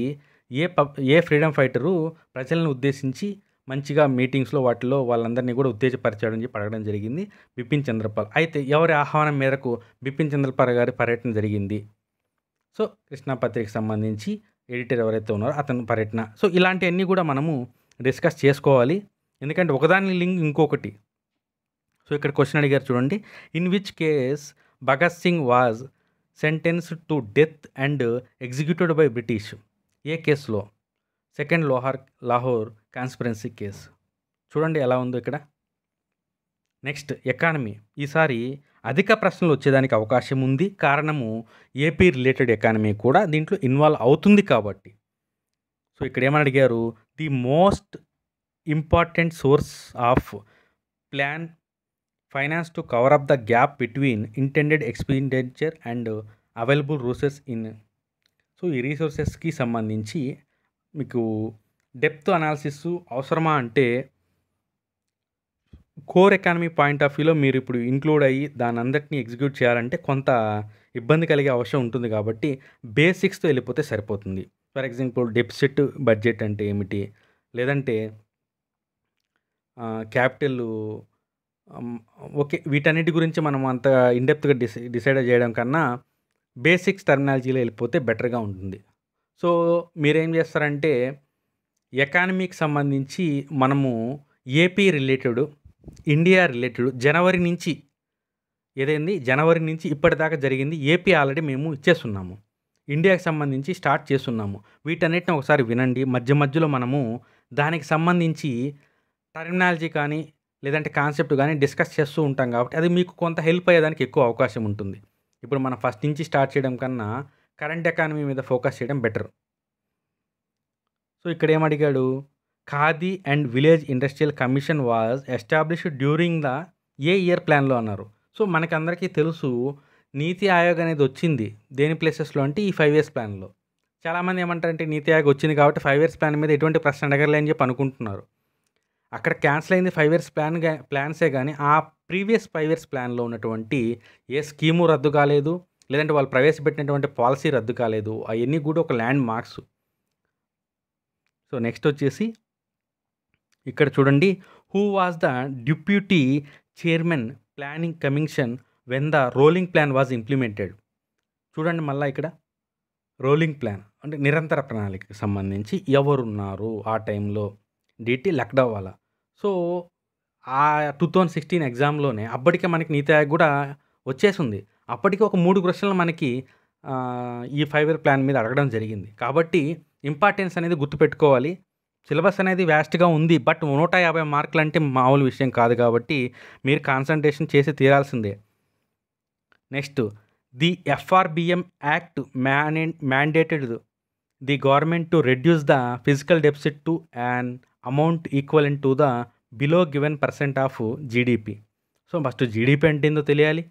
ఏ ప ఏ ఫ్రీడమ్ ఫైటరు ప్రజలను ఉద్దేశించి మంచిగా మీటింగ్స్లో వాటిలో వాళ్ళందరినీ కూడా ఉత్తేజపరిచాడని చెప్పి అడగడం జరిగింది బిపిన్ చంద్రపాల్ అయితే ఎవరి ఆహ్వానం మేరకు బిపిన్ చంద్రపాల్ గారి పర్యటన జరిగింది సో కృష్ణాపత్రికి సంబంధించి ఎడిటర్ ఎవరైతే ఉన్నారో అతని పర్యటన సో ఇలాంటివన్నీ కూడా మనము డిస్కస్ చేసుకోవాలి ఎందుకంటే ఒకదాని లింక్ ఇంకొకటి సో ఇక్కడ క్వశ్చన్ అడిగారు చూడండి in which case Bhagat Singh was sentence to death and executed by British ఏ కేసులో second Lahore Lahore conspiracy case చూడండి ఎలా ఉందో ఇక్కడ నెక్స్ట్ ఎకానమీ ఈసారి అధిక ప్రశ్నలు వచ్చేదానికి అవకాశం ఉంది కారణము ఏపీ రిలేటెడ్ ఎకానమీ కూడా దీంట్లో ఇన్వాల్వ్ అవుతుంది కాబట్టి సో ఇక్కడ ఏమని అడిగారు the most important source of plan finance to cover up the gap between intended expenditure and available resources in so ఈ రీసోర్సెస్కి సంబంధించి మీకు డెప్త్ అనాలిసిస్ అవసరమా అంటే కోర్ ఎకానమీ పాయింట్ ఆఫ్ వ్యూలో మీరు ఇప్పుడు ఇంక్లూడ్ అయ్యి దాని అందరినీ ఎగ్జిక్యూట్ చేయాలంటే కొంత ఇబ్బంది కలిగే అవసరం ఉంటుంది కాబట్టి బేసిక్స్తో వెళ్ళిపోతే సరిపోతుంది ఫర్ ఎగ్జాంపుల్ డెప్సిట్ బడ్జెట్ అంటే ఏమిటి లేదంటే క్యాపిటల్ ఓకే వీటన్నిటి గురించి మనం అంత ఇండెప్త్గా డిసై డిసైడ్ చేయడం కన్నా బేసిక్స్ టర్మినాలజీలో వెళ్ళిపోతే బెటర్గా ఉంటుంది సో మీరేం చేస్తారంటే ఎకానమీకి సంబంధించి మనము ఏపీ రిలేటెడ్ ఇండియా రిలేటెడ్ జనవరి నుంచి ఏదైంది జనవరి నుంచి ఇప్పటిదాకా జరిగింది ఏపీ ఆల్రెడీ మేము ఇచ్చేస్తున్నాము ఇండియాకి సంబంధించి స్టార్ట్ చేస్తున్నాము వీటన్నిటిని ఒకసారి వినండి మధ్య మధ్యలో మనము దానికి సంబంధించి టర్మినాలజీ కానీ లేదంటే కాన్సెప్ట్ కానీ డిస్కస్ చేస్తూ ఉంటాం కాబట్టి అది మీకు కొంత హెల్ప్ అయ్యేదానికి ఎక్కువ అవకాశం ఉంటుంది ఇప్పుడు మనం ఫస్ట్ నుంచి స్టార్ట్ చేయడం కన్నా కరెంట్ ఎకానమీ మీద ఫోకస్ చేయడం బెటర్ సో ఇక్కడ ఏమడిగాడు Khadi and village industrial commission was established during the ఏ ఇయర్ ప్లాన్లో అన్నారు సో మనకందరికీ తెలుసు నీతి ఆయోగ్ అనేది వచ్చింది దేని ప్లేసెస్లో అంటే ఈ ఫైవ్ ఇయర్స్ ప్లాన్లో చాలామంది ఏమంటారంటే నీతి ఆయోగ్ వచ్చింది కాబట్టి ఫైవ్ ఇయర్స్ ప్లాన్ మీద ఎటువంటి ప్రశ్న అడగలే అని చెప్పి అనుకుంటున్నారు అక్కడ క్యాన్సిల్ అయింది ఫైవ్ ఇయర్స్ ప్లాన్ ప్లాన్సే కానీ ఆ ప్రీవియస్ ఫైవ్ ఇయర్స్ ప్లాన్లో ఉన్నటువంటి ఏ స్కీము రద్దు కాలేదు లేదంటే వాళ్ళు ప్రవేశపెట్టినటువంటి పాలసీ రద్దు కాలేదు అవన్నీ కూడా ఒక ల్యాండ్ మార్క్స్ సో నెక్స్ట్ వచ్చేసి ఇక్కడ చూడండి who was the deputy chairman planning commission when the rolling plan was implemented చూడండి మళ్ళీ ఇక్కడ రోలింగ్ ప్లాన్ అంటే నిరంతర ప్రణాళికకు సంబంధించి ఎవరున్నారు ఆ టైంలో డీటీ లక్డవాలా సో ఆ టూ థౌజండ్ సిక్స్టీన్ ఎగ్జామ్లోనే అప్పటికే మనకి నీతి ఆయోగ్ కూడా వచ్చేసింది అప్పటికే ఒక మూడు ప్రశ్నలు మనకి ఈ ఫైవ్ ఇయర్ ప్లాన్ మీద అడగడం జరిగింది కాబట్టి ఇంపార్టెన్స్ అనేది గుర్తుపెట్టుకోవాలి సిలబస్ అనేది వ్యాస్ట్గా ఉంది బట్ నూట యాభై మార్కులు అంటే మామూలు విషయం కాదు కాబట్టి మీరు కాన్సన్ట్రేషన్ చేసి తీరాల్సిందే next the FRBM act man mandated the government to reduce the physical deficit to and amount equal in to the below given percent of GDP so first GDP అంటే ఏందో తెలియాలి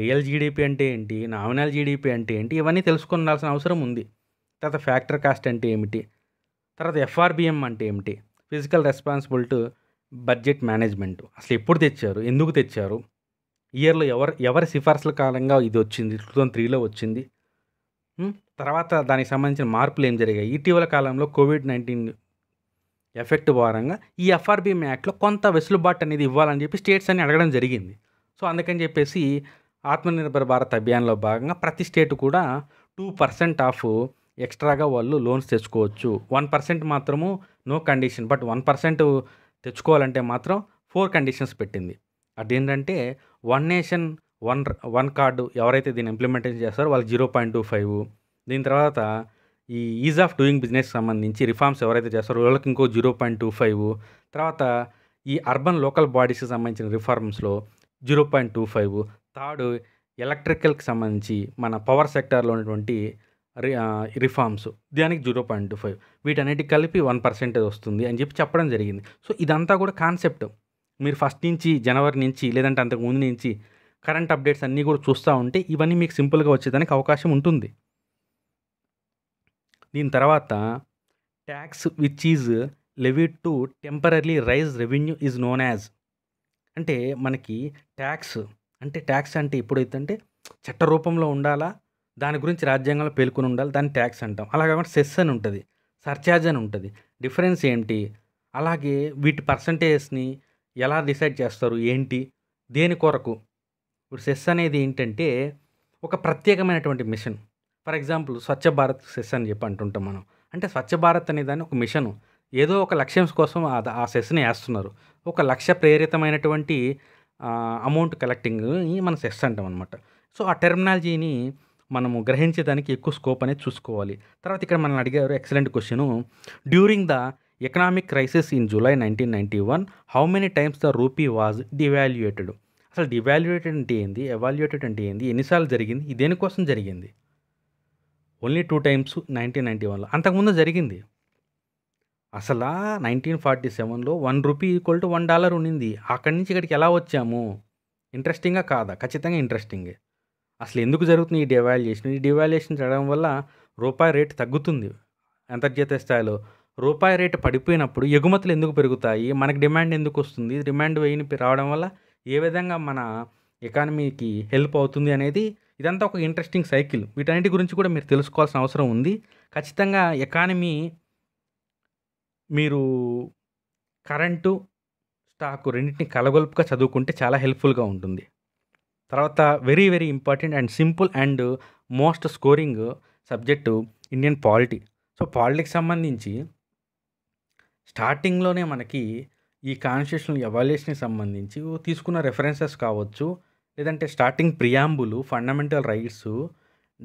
రియల్ జీడిపి అంటే ఏంటి nominal GDP అంటే ఏంటి ఇవన్నీ తెలుసుకోవాల్సిన అవసరం ఉంది తర్వాత ఫ్యాక్టర్ కాస్ట్ అంటే ఏమిటి తర్వాత ఎఫ్ఆర్బిఎం అంటే ఏమిటి physical responsible to budget management అసలు ఎప్పుడు తెచ్చారు ఎందుకు తెచ్చారు ఇయర్లో ఎవరు ఎవరి సిఫార్సుల కాలంగా ఇది వచ్చింది టూ థౌసండ్ త్రీలో వచ్చింది తర్వాత దానికి సంబంధించిన మార్పులు ఏం జరిగాయి ఇటీవల కాలంలో కోవిడ్ నైన్టీన్ ఎఫెక్ట్ వారంగా ఈ ఎఫ్ఆర్బిఎం యాక్ట్లో కొంత వెసులుబాటు అనేది ఇవ్వాలని చెప్పి స్టేట్స్ అని అడగడం జరిగింది సో అందుకని చెప్పేసి ఆత్మనిర్భర్ భారత్ అభియాన్లో భాగంగా ప్రతి స్టేట్ కూడా టూ పర్సెంట్ ఆఫ్ ఎక్స్ట్రాగా వాళ్ళు లోన్స్ తెచ్చుకోవచ్చు వన్ పర్సెంట్ మాత్రము no condition but one percent తెచ్చుకోవాలంటే మాత్రం ఫోర్ కండిషన్స్ పెట్టింది అదేంటంటే one nation one one card ఎవరైతే దీన్ని ఇంప్లిమెంటేషన్ చేస్తారో వాళ్ళు జీరో పాయింట్ టూ ఫైవ్ దీని తర్వాత ఈ ఈజ్ ఆఫ్ డూయింగ్ బిజినెస్ సంబంధించి రిఫార్మ్స్ ఎవరైతే చేస్తారో వాళ్ళకి ఇంకో జీరో పాయింట్ టూ ఫైవ్ తర్వాత ఈ అర్బన్ లోకల్ బాడీస్కి సంబంధించిన రిఫార్మ్స్లో zero point two five third ఎలక్ట్రికల్కి సంబంధించి మన పవర్ సెక్టార్లో ఉన్నటువంటి రిఫార్మ్స్ దానికి జీరో పాయింట్ టూ ఫైవ్ వీటన్నిటికి కలిపి వన్ పర్సెంటేజ్ వస్తుంది అని చెప్పి చెప్పడం జరిగింది సో ఇదంతా కూడా కాన్సెప్ట్ మీరు ఫస్ట్ నుంచి జనవరి నుంచి లేదంటే అంతకుముందు నుంచి కరెంట్ అప్డేట్స్ అన్నీ కూడా చూస్తూ ఉంటే ఇవన్నీ మీకు సింపుల్గా వచ్చేదానికి అవకాశం ఉంటుంది దీని తర్వాత tax which is levied to temporary raise revenue is known as అంటే మనకి ట్యాక్స్ అంటే ట్యాక్స్ అంటే ఎప్పుడైతే అంటే చట్ట రూపంలో ఉండాలా దాని గురించి రాజ్యాంగంలో పేర్కొని ఉండాలి దాన్ని ట్యాక్స్ అంటాం అలా కాకుండా సెస్ అని ఉంటుంది సర్చార్జ్ అని ఉంటుంది డిఫరెన్స్ ఏంటి అలాగే వీటి పర్సంటేజ్ని ఎలా డిసైడ్ చేస్తారు ఏంటి దేని కొరకు ఇప్పుడు సెస్ అనేది ఏంటంటే ఒక ప్రత్యేకమైనటువంటి mission for example Swachh Bharat cess అని చెప్పి అంటుంటాం మనం అంటే స్వచ్ఛ భారత్ అనే దాన్ని ఒక మిషను ఏదో ఒక లక్ష్యం కోసం ఆ సెస్ని వేస్తున్నారు ఒక లక్ష్య ప్రేరితమైనటువంటి అమౌంట్ కలెక్టింగ్ మన సెస్ అంటాం అనమాట సో ఆ టెర్మినాలజీని మనము గ్రహించేదానికి ఎక్కువ స్కోప్ అనేది చూసుకోవాలి తర్వాత ఇక్కడ మనల్ని అడిగారు excellent question during the economic crisis in July nineteen ninety one how many times the rupee was devaluated అసలు డివాల్యుయేటెడ్ అంటే ఏంది ఎవాల్యుయేటెడ్ అంటే ఏంది ఎన్నిసార్లు జరిగింది ఇది దేనికోసం జరిగింది only two times nineteen ninety వన్లో అంతకుముందు జరిగింది అసలు నైన్టీన్ ఫార్టీ సెవెన్లో one rupee equal to one dollar ఉండింది అక్కడి నుంచి ఇక్కడికి ఎలా వచ్చాము ఇంట్రెస్టింగా కాదా ఖచ్చితంగా ఇంట్రెస్టింగే అసలు ఎందుకు జరుగుతుంది ఈ డివాల్యుయేషన్ ఈ డివాల్యుయేషన్ జరగడం వల్ల రూపాయి రేటు తగ్గుతుంది అంతర్జాతీయ స్థాయిలో రూపాయి రేటు పడిపోయినప్పుడు ఎగుమతులు ఎందుకు పెరుగుతాయి మనకు డిమాండ్ ఎందుకు వస్తుంది డిమాండ్ వేయని రావడం వల్ల ఏ విధంగా మన ఎకానమీకి హెల్ప్ అవుతుంది అనేది ఇదంతా ఒక ఇంట్రెస్టింగ్ సైకిల్ వీటన్నిటి గురించి కూడా మీరు తెలుసుకోవాల్సిన అవసరం ఉంది ఖచ్చితంగా ఎకానమీ మీరు కరెంటు స్టాకు రెండింటిని కలగొలుపుగా చదువుకుంటే చాలా హెల్ప్ఫుల్గా ఉంటుంది తర్వాత very very important and simple and most scoring subject Indian polity so politics సంబంధించి స్టార్టింగ్లోనే మనకి ఈ కాన్స్టిట్యూషన్ ఎవాల్యూషన్కి సంబంధించి తీసుకున్న రెఫరెన్సెస్ కావచ్చు లేదంటే starting preamble fundamental rights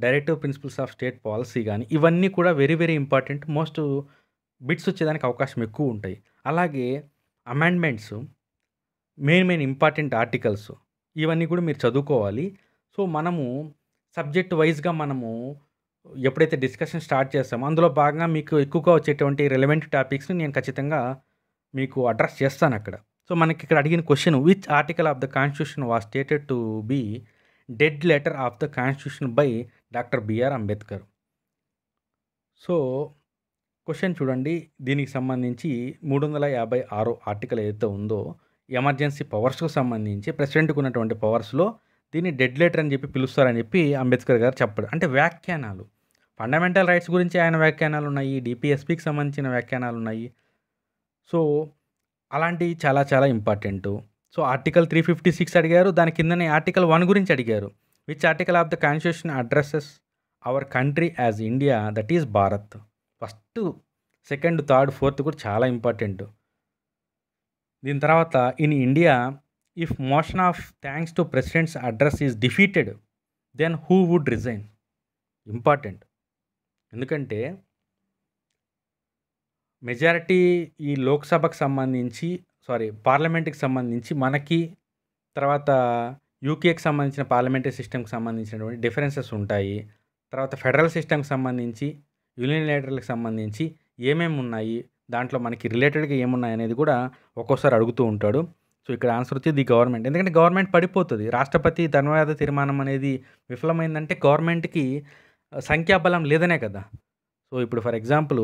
directive principles of state policy కానీ ఇవన్నీ కూడా very very important most bits వచ్చేదానికి అవకాశం ఎక్కువ ఉంటాయి అలాగే amendments main main important articles ఇవన్నీ కూడా మీరు చదువుకోవాలి సో మనము సబ్జెక్ట్ వైజ్గా మనము ఎప్పుడైతే డిస్కషన్ స్టార్ట్ చేస్తామో అందులో భాగంగా మీకు ఎక్కువగా వచ్చేటువంటి రిలవెంట్ టాపిక్స్ని నేను ఖచ్చితంగా మీకు అడ్రస్ చేస్తాను అక్కడ సో మనకి ఇక్కడ అడిగిన question which article of the constitution was stated to be dead letter of the constitution by doctor BR Ambedkar so question చూడండి దీనికి సంబంధించి మూడు వందల యాభై ఆరో ఆర్టికల్ ఏదైతే ఉందో ఎమర్జెన్సీ పవర్స్కు సంబంధించి ప్రెసిడెంట్కు ఉన్నటువంటి పవర్స్లో దీన్ని డెడ్ లెటర్ అని చెప్పి పిలుస్తారని చెప్పి అంబేద్కర్ గారు చెప్పడు అంటే వ్యాఖ్యానాలు ఫండమెంటల్ రైట్స్ గురించి ఆయన వ్యాఖ్యానాలు ఉన్నాయి డిపిఎస్పికి సంబంధించిన వ్యాఖ్యానాలు ఉన్నాయి సో అలాంటివి చాలా చాలా important so article three fifty six అడిగారు దాని కిందనే ఆర్టికల్ వన్ గురించి అడిగారు which article of the constitution addresses our country as India that is Bharat first second third fourth కూడా చాలా ఇంపార్టెంట్ దీని తర్వాత in India if motion of thanks to presidents address is defeated then who would resign important ఎందుకంటే majority ఈ లోక్సభకు సంబంధించి sorry పార్లమెంట్కి సంబంధించి మనకి తర్వాత యూకేకి సంబంధించిన పార్లమెంటరీ సిస్టమ్కి సంబంధించినటువంటి డిఫరెన్సెస్ ఉంటాయి తర్వాత ఫెడరల్ సిస్టమ్కి సంబంధించి యూనియన్ లీడర్లకు సంబంధించి ఏమేమి ఉన్నాయి దాంట్లో మనకి రిలేటెడ్గా ఏమున్నాయనేది కూడా ఒక్కోసారి అడుగుతూ ఉంటాడు సో ఇక్కడ ఆన్సర్ వచ్చేది గవర్నమెంట్ ఎందుకంటే గవర్నమెంట్ పడిపోతుంది రాష్ట్రపతి ధన్యవాద తీర్మానం అనేది విఫలమైందంటే గవర్నమెంట్కి సంఖ్యాబలం లేదనే కదా సో ఇప్పుడు ఫర్ ఎగ్జాంపుల్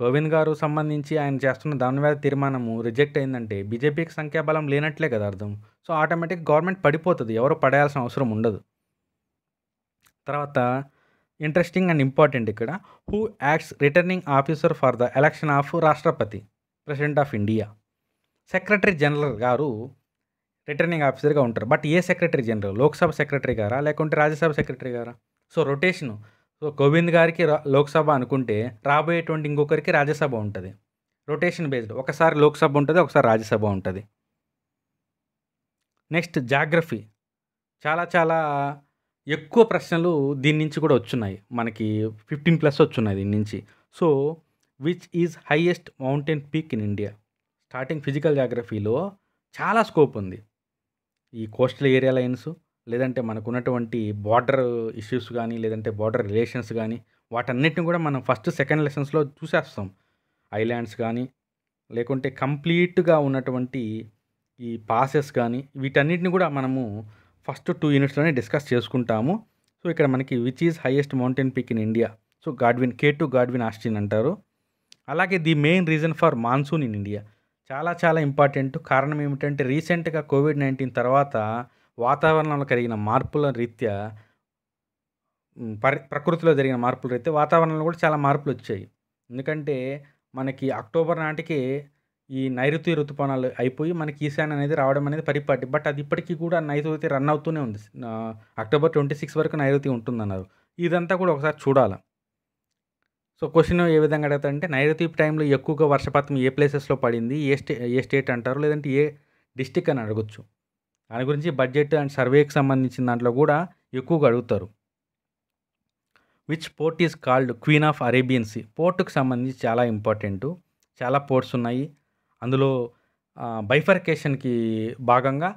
గోవింద్ గారు సంబంధించి ఆయన చేస్తున్న ధన్యవాద తీర్మానము రిజెక్ట్ అయిందంటే బీజేపీకి సంఖ్యాబలం లేనట్లే కదా అర్థం సో ఆటోమేటిక్ గవర్నమెంట్ పడిపోతుంది ఎవరు పడేయాల్సిన అవసరం ఉండదు తర్వాత ఇంట్రెస్టింగ్ అండ్ ఇంపార్టెంట్ ఇక్కడ who acts returning officer for the election of రాష్ట్రపతి president of India secretary general గారు రిటర్నింగ్ ఆఫీసర్గా ఉంటారు but a secretary general Lok Sabha secretary గారా లేకుంటే రాజ్యసభ సెక్రటరీ గారా సో రొటేషను సో కోవింద్ గారికి లోక్సభ అనుకుంటే రాబోయేటువంటి ఇంకొకరికి రాజ్యసభ ఉంటుంది రొటేషన్ బేస్డ్ ఒకసారి లోక్సభ ఉంటుంది ఒకసారి రాజ్యసభ ఉంటుంది నెక్స్ట్ జాగ్రఫీ చాలా చాలా ఎక్కువ ప్రశ్నలు దీని నుంచి కూడా వచ్చున్నాయి మనకి ఫిఫ్టీన్ ప్లస్ వచ్చున్నాయి దీని నుంచి so which is highest mountain peak in India starting physical జాగ్రఫీలో చాలా స్కోప్ ఉంది ఈ కోస్టల్ ఏరియా లైన్స్ లేదంటే మనకు ఉన్నటువంటి బార్డర్ ఇష్యూస్ కానీ లేదంటే బార్డర్ రిలేషన్స్ కానీ వాటన్నిటిని కూడా మనం ఫస్ట్ సెకండ్ లెసన్స్లో చూసేస్తాం ఐలాండ్స్ కానీ లేకుంటే కంప్లీట్గా ఉన్నటువంటి ఈ పాసెస్ కానీ వీటన్నిటిని కూడా మనము ఫస్ట్ టూ యూనిట్స్లోనే డిస్కస్ చేసుకుంటాము సో ఇక్కడ మనకి which is highest mountain peak in India so Godwin K two Godwin Austen అంటారు అలాగే the main reason for monsoon in India చాలా చాలా ఇంపార్టెంట్ కారణం ఏమిటంటే రీసెంట్గా కోవిడ్ నైన్టీన్ తర్వాత వాతావరణంలో కలిగిన మార్పుల రీత్యా పరి ప్రకృతిలో జరిగిన మార్పుల రీత్యా వాతావరణంలో కూడా చాలా మార్పులు వచ్చాయి ఎందుకంటే మనకి అక్టోబర్ నాటికి ఈ నైరుతి ఋతుపవనాలు అయిపోయి మనకి ఈశాన్ అనేది రావడం అనేది పరిపాటి బట్ అది ఇప్పటికీ కూడా నైరుతి రన్ అవుతూనే ఉంది అక్టోబర్ ట్వంటీ సిక్స్ వరకు నైరుతి ఉంటుందన్నారు ఇదంతా కూడా ఒకసారి చూడాలి సో క్వశ్చన్ ఏ విధంగా అంటే నైరుతి టైంలో ఎక్కువగా వర్షపాతం ఏ ప్లేసెస్లో పడింది ఏ స్టే ఏ స్టేట్ అంటారు లేదంటే ఏ డిస్టిక్ అని అడగచ్చు దాని గురించి బడ్జెట్ అండ్ సర్వేకి సంబంధించిన దాంట్లో కూడా ఎక్కువగా అడుగుతారు which port is called queen of Arabian sea పోర్టుకు సంబంధించి చాలా ఇంపార్టెంట్ చాలా పోర్ట్స్ ఉన్నాయి అందులో బైఫర్కేషన్కి భాగంగా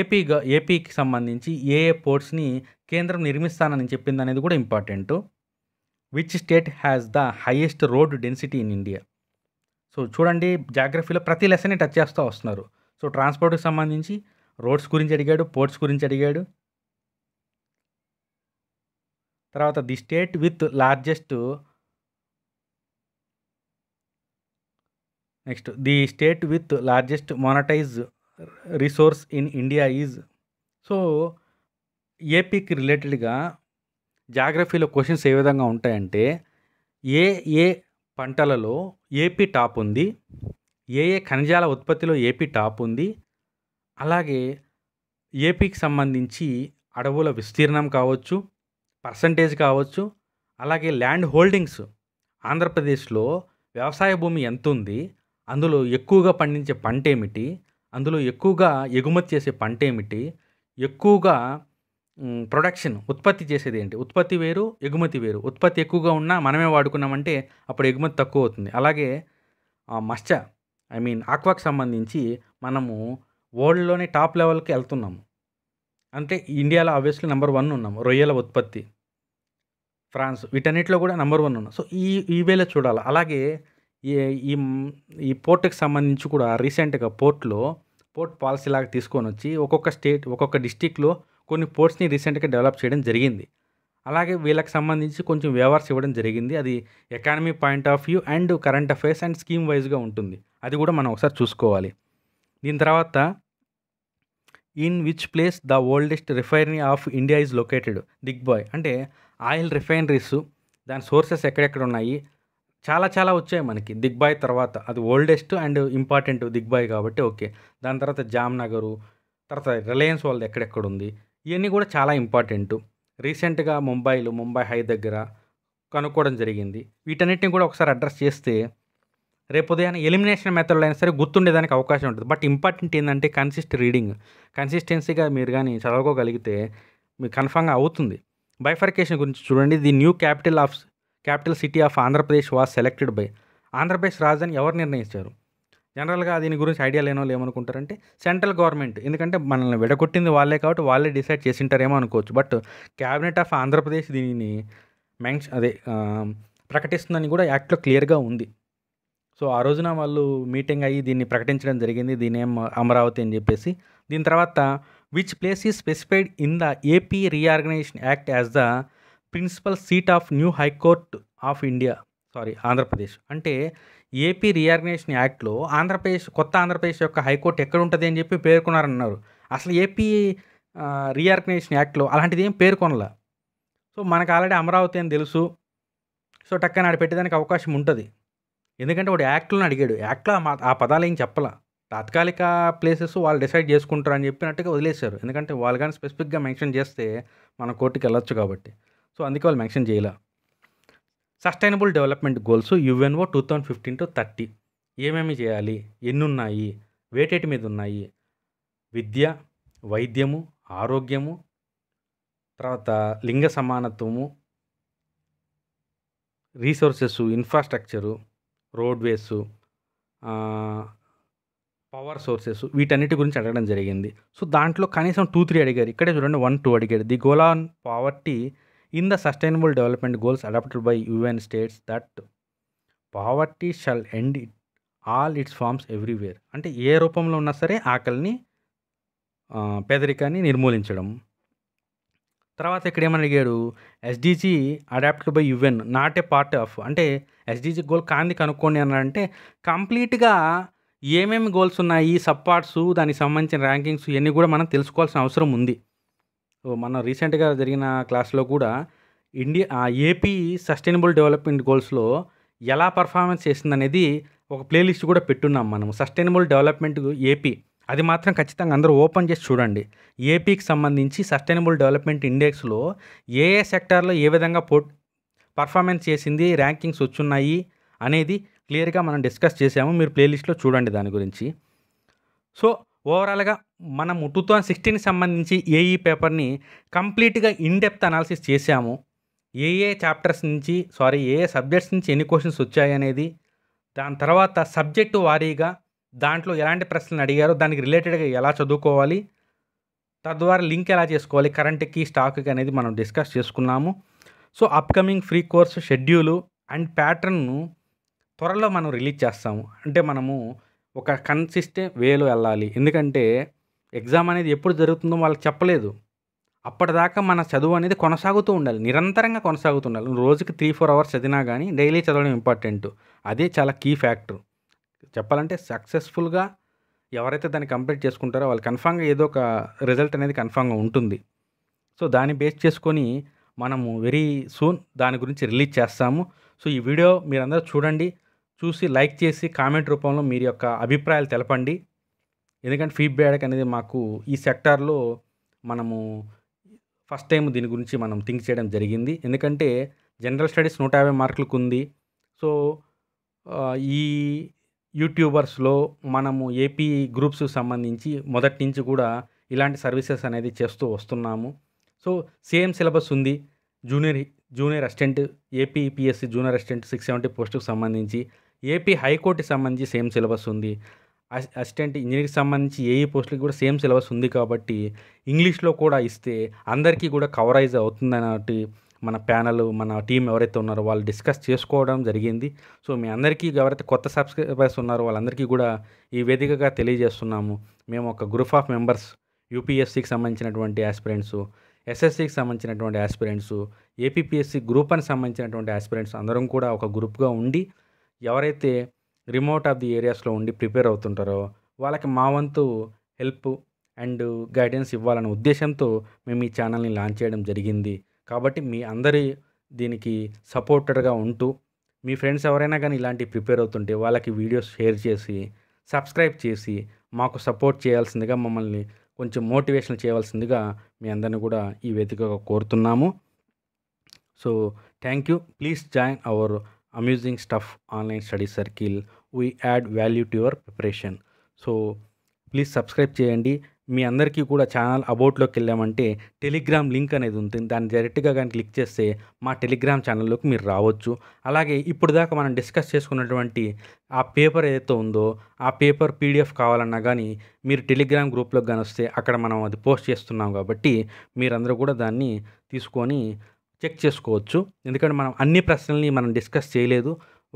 ఏపీగా ఏపీకి సంబంధించి ఏ ఏ పోర్ట్స్ని కేంద్రం నిర్మిస్తానని చెప్పింది అనేది కూడా important which state has the highest road density in India so చూడండి జాగ్రఫీలో ప్రతి లెసనే టచ్ చేస్తూ వస్తున్నారు సో ట్రాన్స్పోర్ట్కి సంబంధించి రోడ్స్ గురించి అడిగాడు పోర్ట్స్ గురించి అడిగాడు తర్వాత the state with largest next the state with largest monetize resource in India is so ఏపీకి రిలేటెడ్గా జాగ్రఫీలో క్వశ్చన్స్ ఏ విధంగా ఉంటాయంటే ఏ ఏ పంటలలో ఏపీ టాప్ ఉంది ఏ ఏ ఖనిజాల ఉత్పత్తిలో ఏపీ టాప్ ఉంది అలాగే ఏపీకి సంబంధించి అడవుల విస్తీర్ణం కావచ్చు పర్సంటేజ్ కావచ్చు అలాగే ల్యాండ్ హోల్డింగ్స్ ఆంధ్రప్రదేశ్లో వ్యవసాయ భూమి ఎంత ఉంది అందులో ఎక్కువగా పండించే పంట ఏమిటి అందులో ఎక్కువగా ఎగుమతి చేసే పంట ఏమిటి ఎక్కువగా ప్రొడక్షన్ ఉత్పత్తి చేసేది ఏంటి ఉత్పత్తి వేరు ఎగుమతి వేరు ఉత్పత్తి ఎక్కువగా ఉన్నా మనమే వాడుకున్నామంటే అప్పుడు ఎగుమతి తక్కువ అవుతుంది అలాగే మత్స్య ఐ మీన్ ఆక్వాకి సంబంధించి మనము వరల్డ్లోనే టాప్ లెవెల్కి వెళ్తున్నాము అంటే ఇండియాలో ఆబ్వియస్లీ నెంబర్ వన్ ఉన్నాము రొయ్యల ఉత్పత్తి ఫ్రాన్స్ వీటన్నిటిలో కూడా నెంబర్ వన్ ఉన్నాం సో ఈ ఈ వేలో చూడాలి అలాగే ఈ ఈ పోర్ట్కి సంబంధించి కూడా రీసెంట్గా పోర్ట్లో పోర్ట్ పాలసీ లాగా తీసుకొని వచ్చి ఒక్కొక్క స్టేట్ ఒక్కొక్క డిస్టిక్లో కొన్ని పోర్ట్స్ని రీసెంట్గా డెవలప్ చేయడం జరిగింది అలాగే వీళ్ళకి సంబంధించి కొంచెం వ్యవహార్స్ ఇవ్వడం జరిగింది అది economy point of view and current affairs and scheme వైజ్గా ఉంటుంది అది కూడా మనం ఒకసారి చూసుకోవాలి దీని తర్వాత in which place the oldest refinery of India is located Digboi అంటే ఆయిల్ రిఫైనరీస్ దాని సోర్సెస్ ఎక్కడెక్కడ ఉన్నాయి చాలా చాలా వచ్చాయి మనకి దిగ్బాయ్ తర్వాత అది ఓల్డెస్ట్ అండ్ ఇంపార్టెంట్ దిగ్బాయ్ కాబట్టి ఓకే దాని తర్వాత జామ్నగరు తర్వాత రిలయన్స్ వాళ్ళది ఎక్కడెక్కడ ఉంది ఇవన్నీ కూడా చాలా ఇంపార్టెంట్ రీసెంట్గా ముంబైలో ముంబై హై దగ్గర కనుక్కోవడం జరిగింది వీటన్నిటిని కూడా ఒకసారి అడ్రస్ చేస్తే రేపు ఉదయాన్నే ఎలిమినేషన్ మెథడ్లో అయినా సరే గుర్తుండేదానికి అవకాశం ఉంటుంది బట్ ఇంపార్టెంట్ ఏంటంటే కన్సిస్ట్ రీడింగ్ కన్సిస్టెన్సీగా మీరు కానీ చదవగలిగితే మీకు కన్ఫామ్గా అవుతుంది బైఫర్కేషన్ గురించి చూడండి the new capital of capital city of Andhra Pradesh was selected by Andhra Pradesh రాజధాని ఎవరు నిర్ణయించారు జనరల్గా దీని గురించి ఐడియా లేని వాళ్ళు ఏమనుకుంటారంటే సెంట్రల్ గవర్నమెంట్ ఎందుకంటే మనల్ని విడగొట్టింది వాళ్ళే కాబట్టి వాళ్ళే డిసైడ్ చేసింటారేమో అనుకోవచ్చు బట్ క్యాబినెట్ ఆఫ్ ఆంధ్రప్రదేశ్ దీనిని మెన్షన్ అదే ప్రకటిస్తుందని కూడా యాక్ట్లో క్లియర్గా ఉంది సో ఆ రోజున వాళ్ళు మీటింగ్ అయ్యి దీన్ని ప్రకటించడం జరిగింది దీని ఏం అమరావతి అని చెప్పేసి దీని తర్వాత which place is specified in the AP reorganisation act as the principal seat of new high court of India sorry Andhra Pradesh అంటే ఏపీ రీఆర్గనైజేషన్ యాక్ట్లో ఆంధ్రప్రదేశ్ కొత్త ఆంధ్రప్రదేశ్ యొక్క హైకోర్టు ఎక్కడ ఉంటుంది అని చెప్పి పేర్కొన్నారన్నారు అసలు ఏపీ రీఆర్గనైజేషన్ యాక్ట్లో అలాంటిది ఏం పేర్కొనలా సో మనకు ఆల్రెడీ అమరావతి అని తెలుసు సో టక్కన ఆడ పెట్టేదానికి అవకాశం ఉంటుంది ఎందుకంటే వాడు యాక్ట్లను అడిగాడు యాక్ట్లో ఆ పదాలు ఏం చెప్పలా తాత్కాలిక ప్లేసెస్ వాళ్ళు డిసైడ్ చేసుకుంటారు అని చెప్పినట్టుగా వదిలేశారు ఎందుకంటే వాళ్ళు కానీ స్పెసిఫిక్గా మెన్షన్ చేస్తే మన కోర్టుకి వెళ్ళొచ్చు కాబట్టి సో అందుకే వాళ్ళు మెన్షన్ చేయలే sustainable development goals UNO two thousand fifteen to thirty ఏమేమి చేయాలి ఎన్ని ఉన్నాయి వేటేటి మీద ఉన్నాయి విద్య వైద్యము ఆరోగ్యము తర్వాత లింగ సమానత్వము resources infrastructure roadways power sources వీటన్నిటి గురించి అడగడం జరిగింది సో దాంట్లో కనీసం టూ త్రీ అడిగారు ఇక్కడే చూడండి వన్ టూ అడిగారు the goal on poverty in the sustainable development goals adopted by UN states that poverty shall end it all its forms everywhere అంటే ఏ రూపంలో ఉన్నా సరే ఆకలిని పేదరికాన్ని నిర్మూలించడం తర్వాత ఇక్కడ ఏమని అడిగాడు SDG adopted by UN not a part of అంటే ఎస్డిజి గోల్ కాంది కనుక్కోండి అన్నారంటే కంప్లీట్గా ఏమేమి గోల్స్ ఉన్నాయి సబ్ పార్ట్స్ దానికి సంబంధించిన ర్యాంకింగ్స్ ఇవన్నీ కూడా మనం తెలుసుకోవాల్సిన అవసరం ఉంది మన రీసెంట్గా జరిగిన క్లాస్లో కూడా ఇండియా ఏపీ సస్టైనబుల్ డెవలప్మెంట్ గోల్స్లో ఎలా పర్ఫార్మెన్స్ చేసిందనేది ఒక ప్లేలిస్ట్ కూడా పెట్టున్నాం మనం సస్టైనబుల్ డెవలప్మెంట్ ఏపీ అది మాత్రం ఖచ్చితంగా అందరూ ఓపెన్ చేసి చూడండి ఏపీకి సంబంధించి సస్టైనబుల్ డెవలప్మెంట్ ఇండెక్స్లో ఏ ఏ సెక్టార్లో ఏ విధంగా పో పర్ఫార్మెన్స్ చేసింది ర్యాంకింగ్స్ వచ్చున్నాయి అనేది క్లియర్గా మనం డిస్కస్ చేసాము మీరు ప్లేలిస్ట్లో చూడండి దాని గురించి సో ఓవరాల్గా మనము టూ థౌజండ్ సిక్స్టీన్కి సంబంధించి ఏఈ e పేపర్ని కంప్లీట్గా ఇన్డెప్త్ అనాలిసిస్ చేశాము ఏ ఏ చాప్టర్స్ నుంచి సారీ ఏ ఏ సబ్జెక్ట్స్ నుంచి ఎన్ని క్వశ్చన్స్ వచ్చాయి అనేది దాని తర్వాత సబ్జెక్టు వారీగా దాంట్లో ఎలాంటి ప్రశ్నలు అడిగారో దానికి రిలేటెడ్గా ఎలా చదువుకోవాలి తద్వారా లింక్ ఎలా చేసుకోవాలి కరెంట్కి స్టాక్కి అనేది మనం డిస్కస్ చేసుకున్నాము so upcoming free course schedule and ప్యాటర్న్ను త్వరలో మనం రిలీజ్ చేస్తాము అంటే మనము ఒక కన్సిస్టెంట్ వేలో వెళ్ళాలి ఎందుకంటే ఎగ్జామ్ అనేది ఎప్పుడు జరుగుతుందో వాళ్ళకి చెప్పలేదు అప్పటిదాకా మన చదువు అనేది కొనసాగుతూ ఉండాలి నిరంతరంగా కొనసాగుతుండాలి రోజుకి త్రీ ఫోర్ అవర్స్ చదివినా కానీ డైలీ చదవడం ఇంపార్టెంట్ అదే చాలా కీ ఫ్యాక్టర్ చెప్పాలంటే సక్సెస్ఫుల్గా ఎవరైతే దాన్ని కంప్లీట్ చేసుకుంటారో వాళ్ళు కన్ఫామ్గా ఏదో ఒక రిజల్ట్ అనేది కన్ఫామ్గా ఉంటుంది సో దాన్ని బేస్ చేసుకొని మనము వెరీ సూన్ దాని గురించి రిలీజ్ చేస్తాము సో ఈ వీడియో మీరందరూ చూడండి చూసి లైక్ చేసి కామెంట్ రూపంలో మీరు యొక్క అభిప్రాయాలు తెలపండి ఎందుకంటే ఫీడ్బ్యాక్ అనేది మాకు ఈ సెక్టార్లో మనము ఫస్ట్ టైం దీని గురించి మనం థింక్ చేయడం జరిగింది ఎందుకంటే జనరల్ స్టడీస్ నూట యాభై మార్కులకు ఉంది సో ఈ యూట్యూబర్స్లో మనము ఏపీ గ్రూప్స్కి సంబంధించి మొదటి నుంచి కూడా ఇలాంటి సర్వీసెస్ అనేది చేస్తూ వస్తున్నాము సో సేమ్ సిలబస్ ఉంది junior junior assistant AP PSC junior assistant six seventy పోస్టుకు సంబంధించి ఏపీ హైకోర్టుకి సంబంధించి సేమ్ సిలబస్ ఉంది అసిస్టెంట్ ఇంజనీర్కి సంబంధించి ఏ పోస్టులకి కూడా సేమ్ సిలబస్ ఉంది కాబట్టి ఇంగ్లీష్లో కూడా ఇస్తే అందరికీ కూడా కవరైజ్ అవుతుందన్నటి మన ప్యానల్ మన టీం ఎవరైతే ఉన్నారో వాళ్ళు డిస్కస్ చేసుకోవడం జరిగింది సో మీ అందరికీ ఎవరైతే కొత్త సబ్స్క్రైబర్స్ ఉన్నారో వాళ్ళందరికీ కూడా ఈ వేదికగా తెలియజేస్తున్నాము మేము ఒక గ్రూప్ ఆఫ్ మెంబర్స్ యూపీఎస్సికి సంబంధించినటువంటి ఆస్పిరెంట్స్ ఎస్ఎస్సికి సంబంధించినటువంటి ఆస్పిరెంట్స్ ఏపీపీఎస్సి గ్రూప్ అని సంబంధించినటువంటి ఆస్పిరెంట్స్ అందరం కూడా ఒక గ్రూప్గా ఉండి ఎవరైతే రిమోట్ ఆఫ్ ది ఏరియాస్లో ఉండి ప్రిపేర్ అవుతుంటారో వాళ్ళకి మా వంతు హెల్ప్ అండ్ గైడెన్స్ ఇవ్వాలనే ఉద్దేశంతో మేము ఈ ఛానల్ని లాంచ్ చేయడం జరిగింది కాబట్టి మీ అందరి దీనికి సపోర్టెడ్గా ఉంటూ మీ ఫ్రెండ్స్ ఎవరైనా కానీ ఇలాంటి ప్రిపేర్ అవుతుంటే వాళ్ళకి వీడియోస్ షేర్ చేసి సబ్స్క్రైబ్ చేసి మాకు సపోర్ట్ చేయాల్సిందిగా మమ్మల్ని కొంచెం మోటివేషన్ చేయవలసిందిగా మీ అందరిని కూడా ఈ వేదికగా కోరుతున్నాము so thank you please join our amusing stuff online study circle we add value to your preparation so please subscribe చేయండి మీ అందరికీ కూడా ఛానల్ అబౌట్లోకి వెళ్ళామంటే టెలిగ్రామ్ లింక్ అనేది ఉంటుంది దాన్ని డైరెక్ట్గా కానీ క్లిక్ చేస్తే మా టెలిగ్రామ్ ఛానల్లోకి మీరు రావచ్చు అలాగే ఇప్పుడు దాకా మనం డిస్కస్ చేసుకున్నటువంటి ఆ పేపర్ ఏదైతే ఉందో ఆ పేపర్ పీడిఎఫ్ కావాలన్నా కానీ మీరు టెలిగ్రామ్ గ్రూప్లోకి కానీ వస్తే అక్కడ మనం అది పోస్ట్ చేస్తున్నాం కాబట్టి మీరందరూ కూడా దాన్ని తీసుకొని చెక్ చేసుకోవచ్చు ఎందుకంటే మనం అన్ని ప్రశ్నల్ని మనం డిస్కస్ చేయలేదు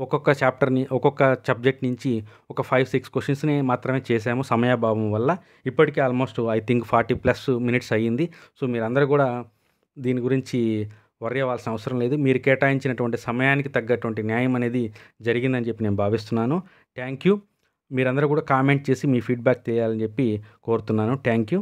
ఒక్కొక్క చాప్టర్ని ఒక్కొక్క సబ్జెక్ట్ నుంచి ఒక ఫైవ్ సిక్స్ క్వశ్చన్స్ని మాత్రమే చేశాము సమయాభావం వల్ల ఇప్పటికే almost I think forty plus minutes అయ్యింది సో మీరందరూ కూడా దీని గురించి వరి అవ్వాల్సిన అవసరం లేదు మీరు కేటాయించినటువంటి సమయానికి తగ్గటువంటి న్యాయం అనేది జరిగిందని చెప్పి నేను భావిస్తున్నాను థ్యాంక్ యూ మీరందరూ కూడా కామెంట్ చేసి మీ ఫీడ్బ్యాక్ తెలియాలని చెప్పి కోరుతున్నాను థ్యాంక్ యూ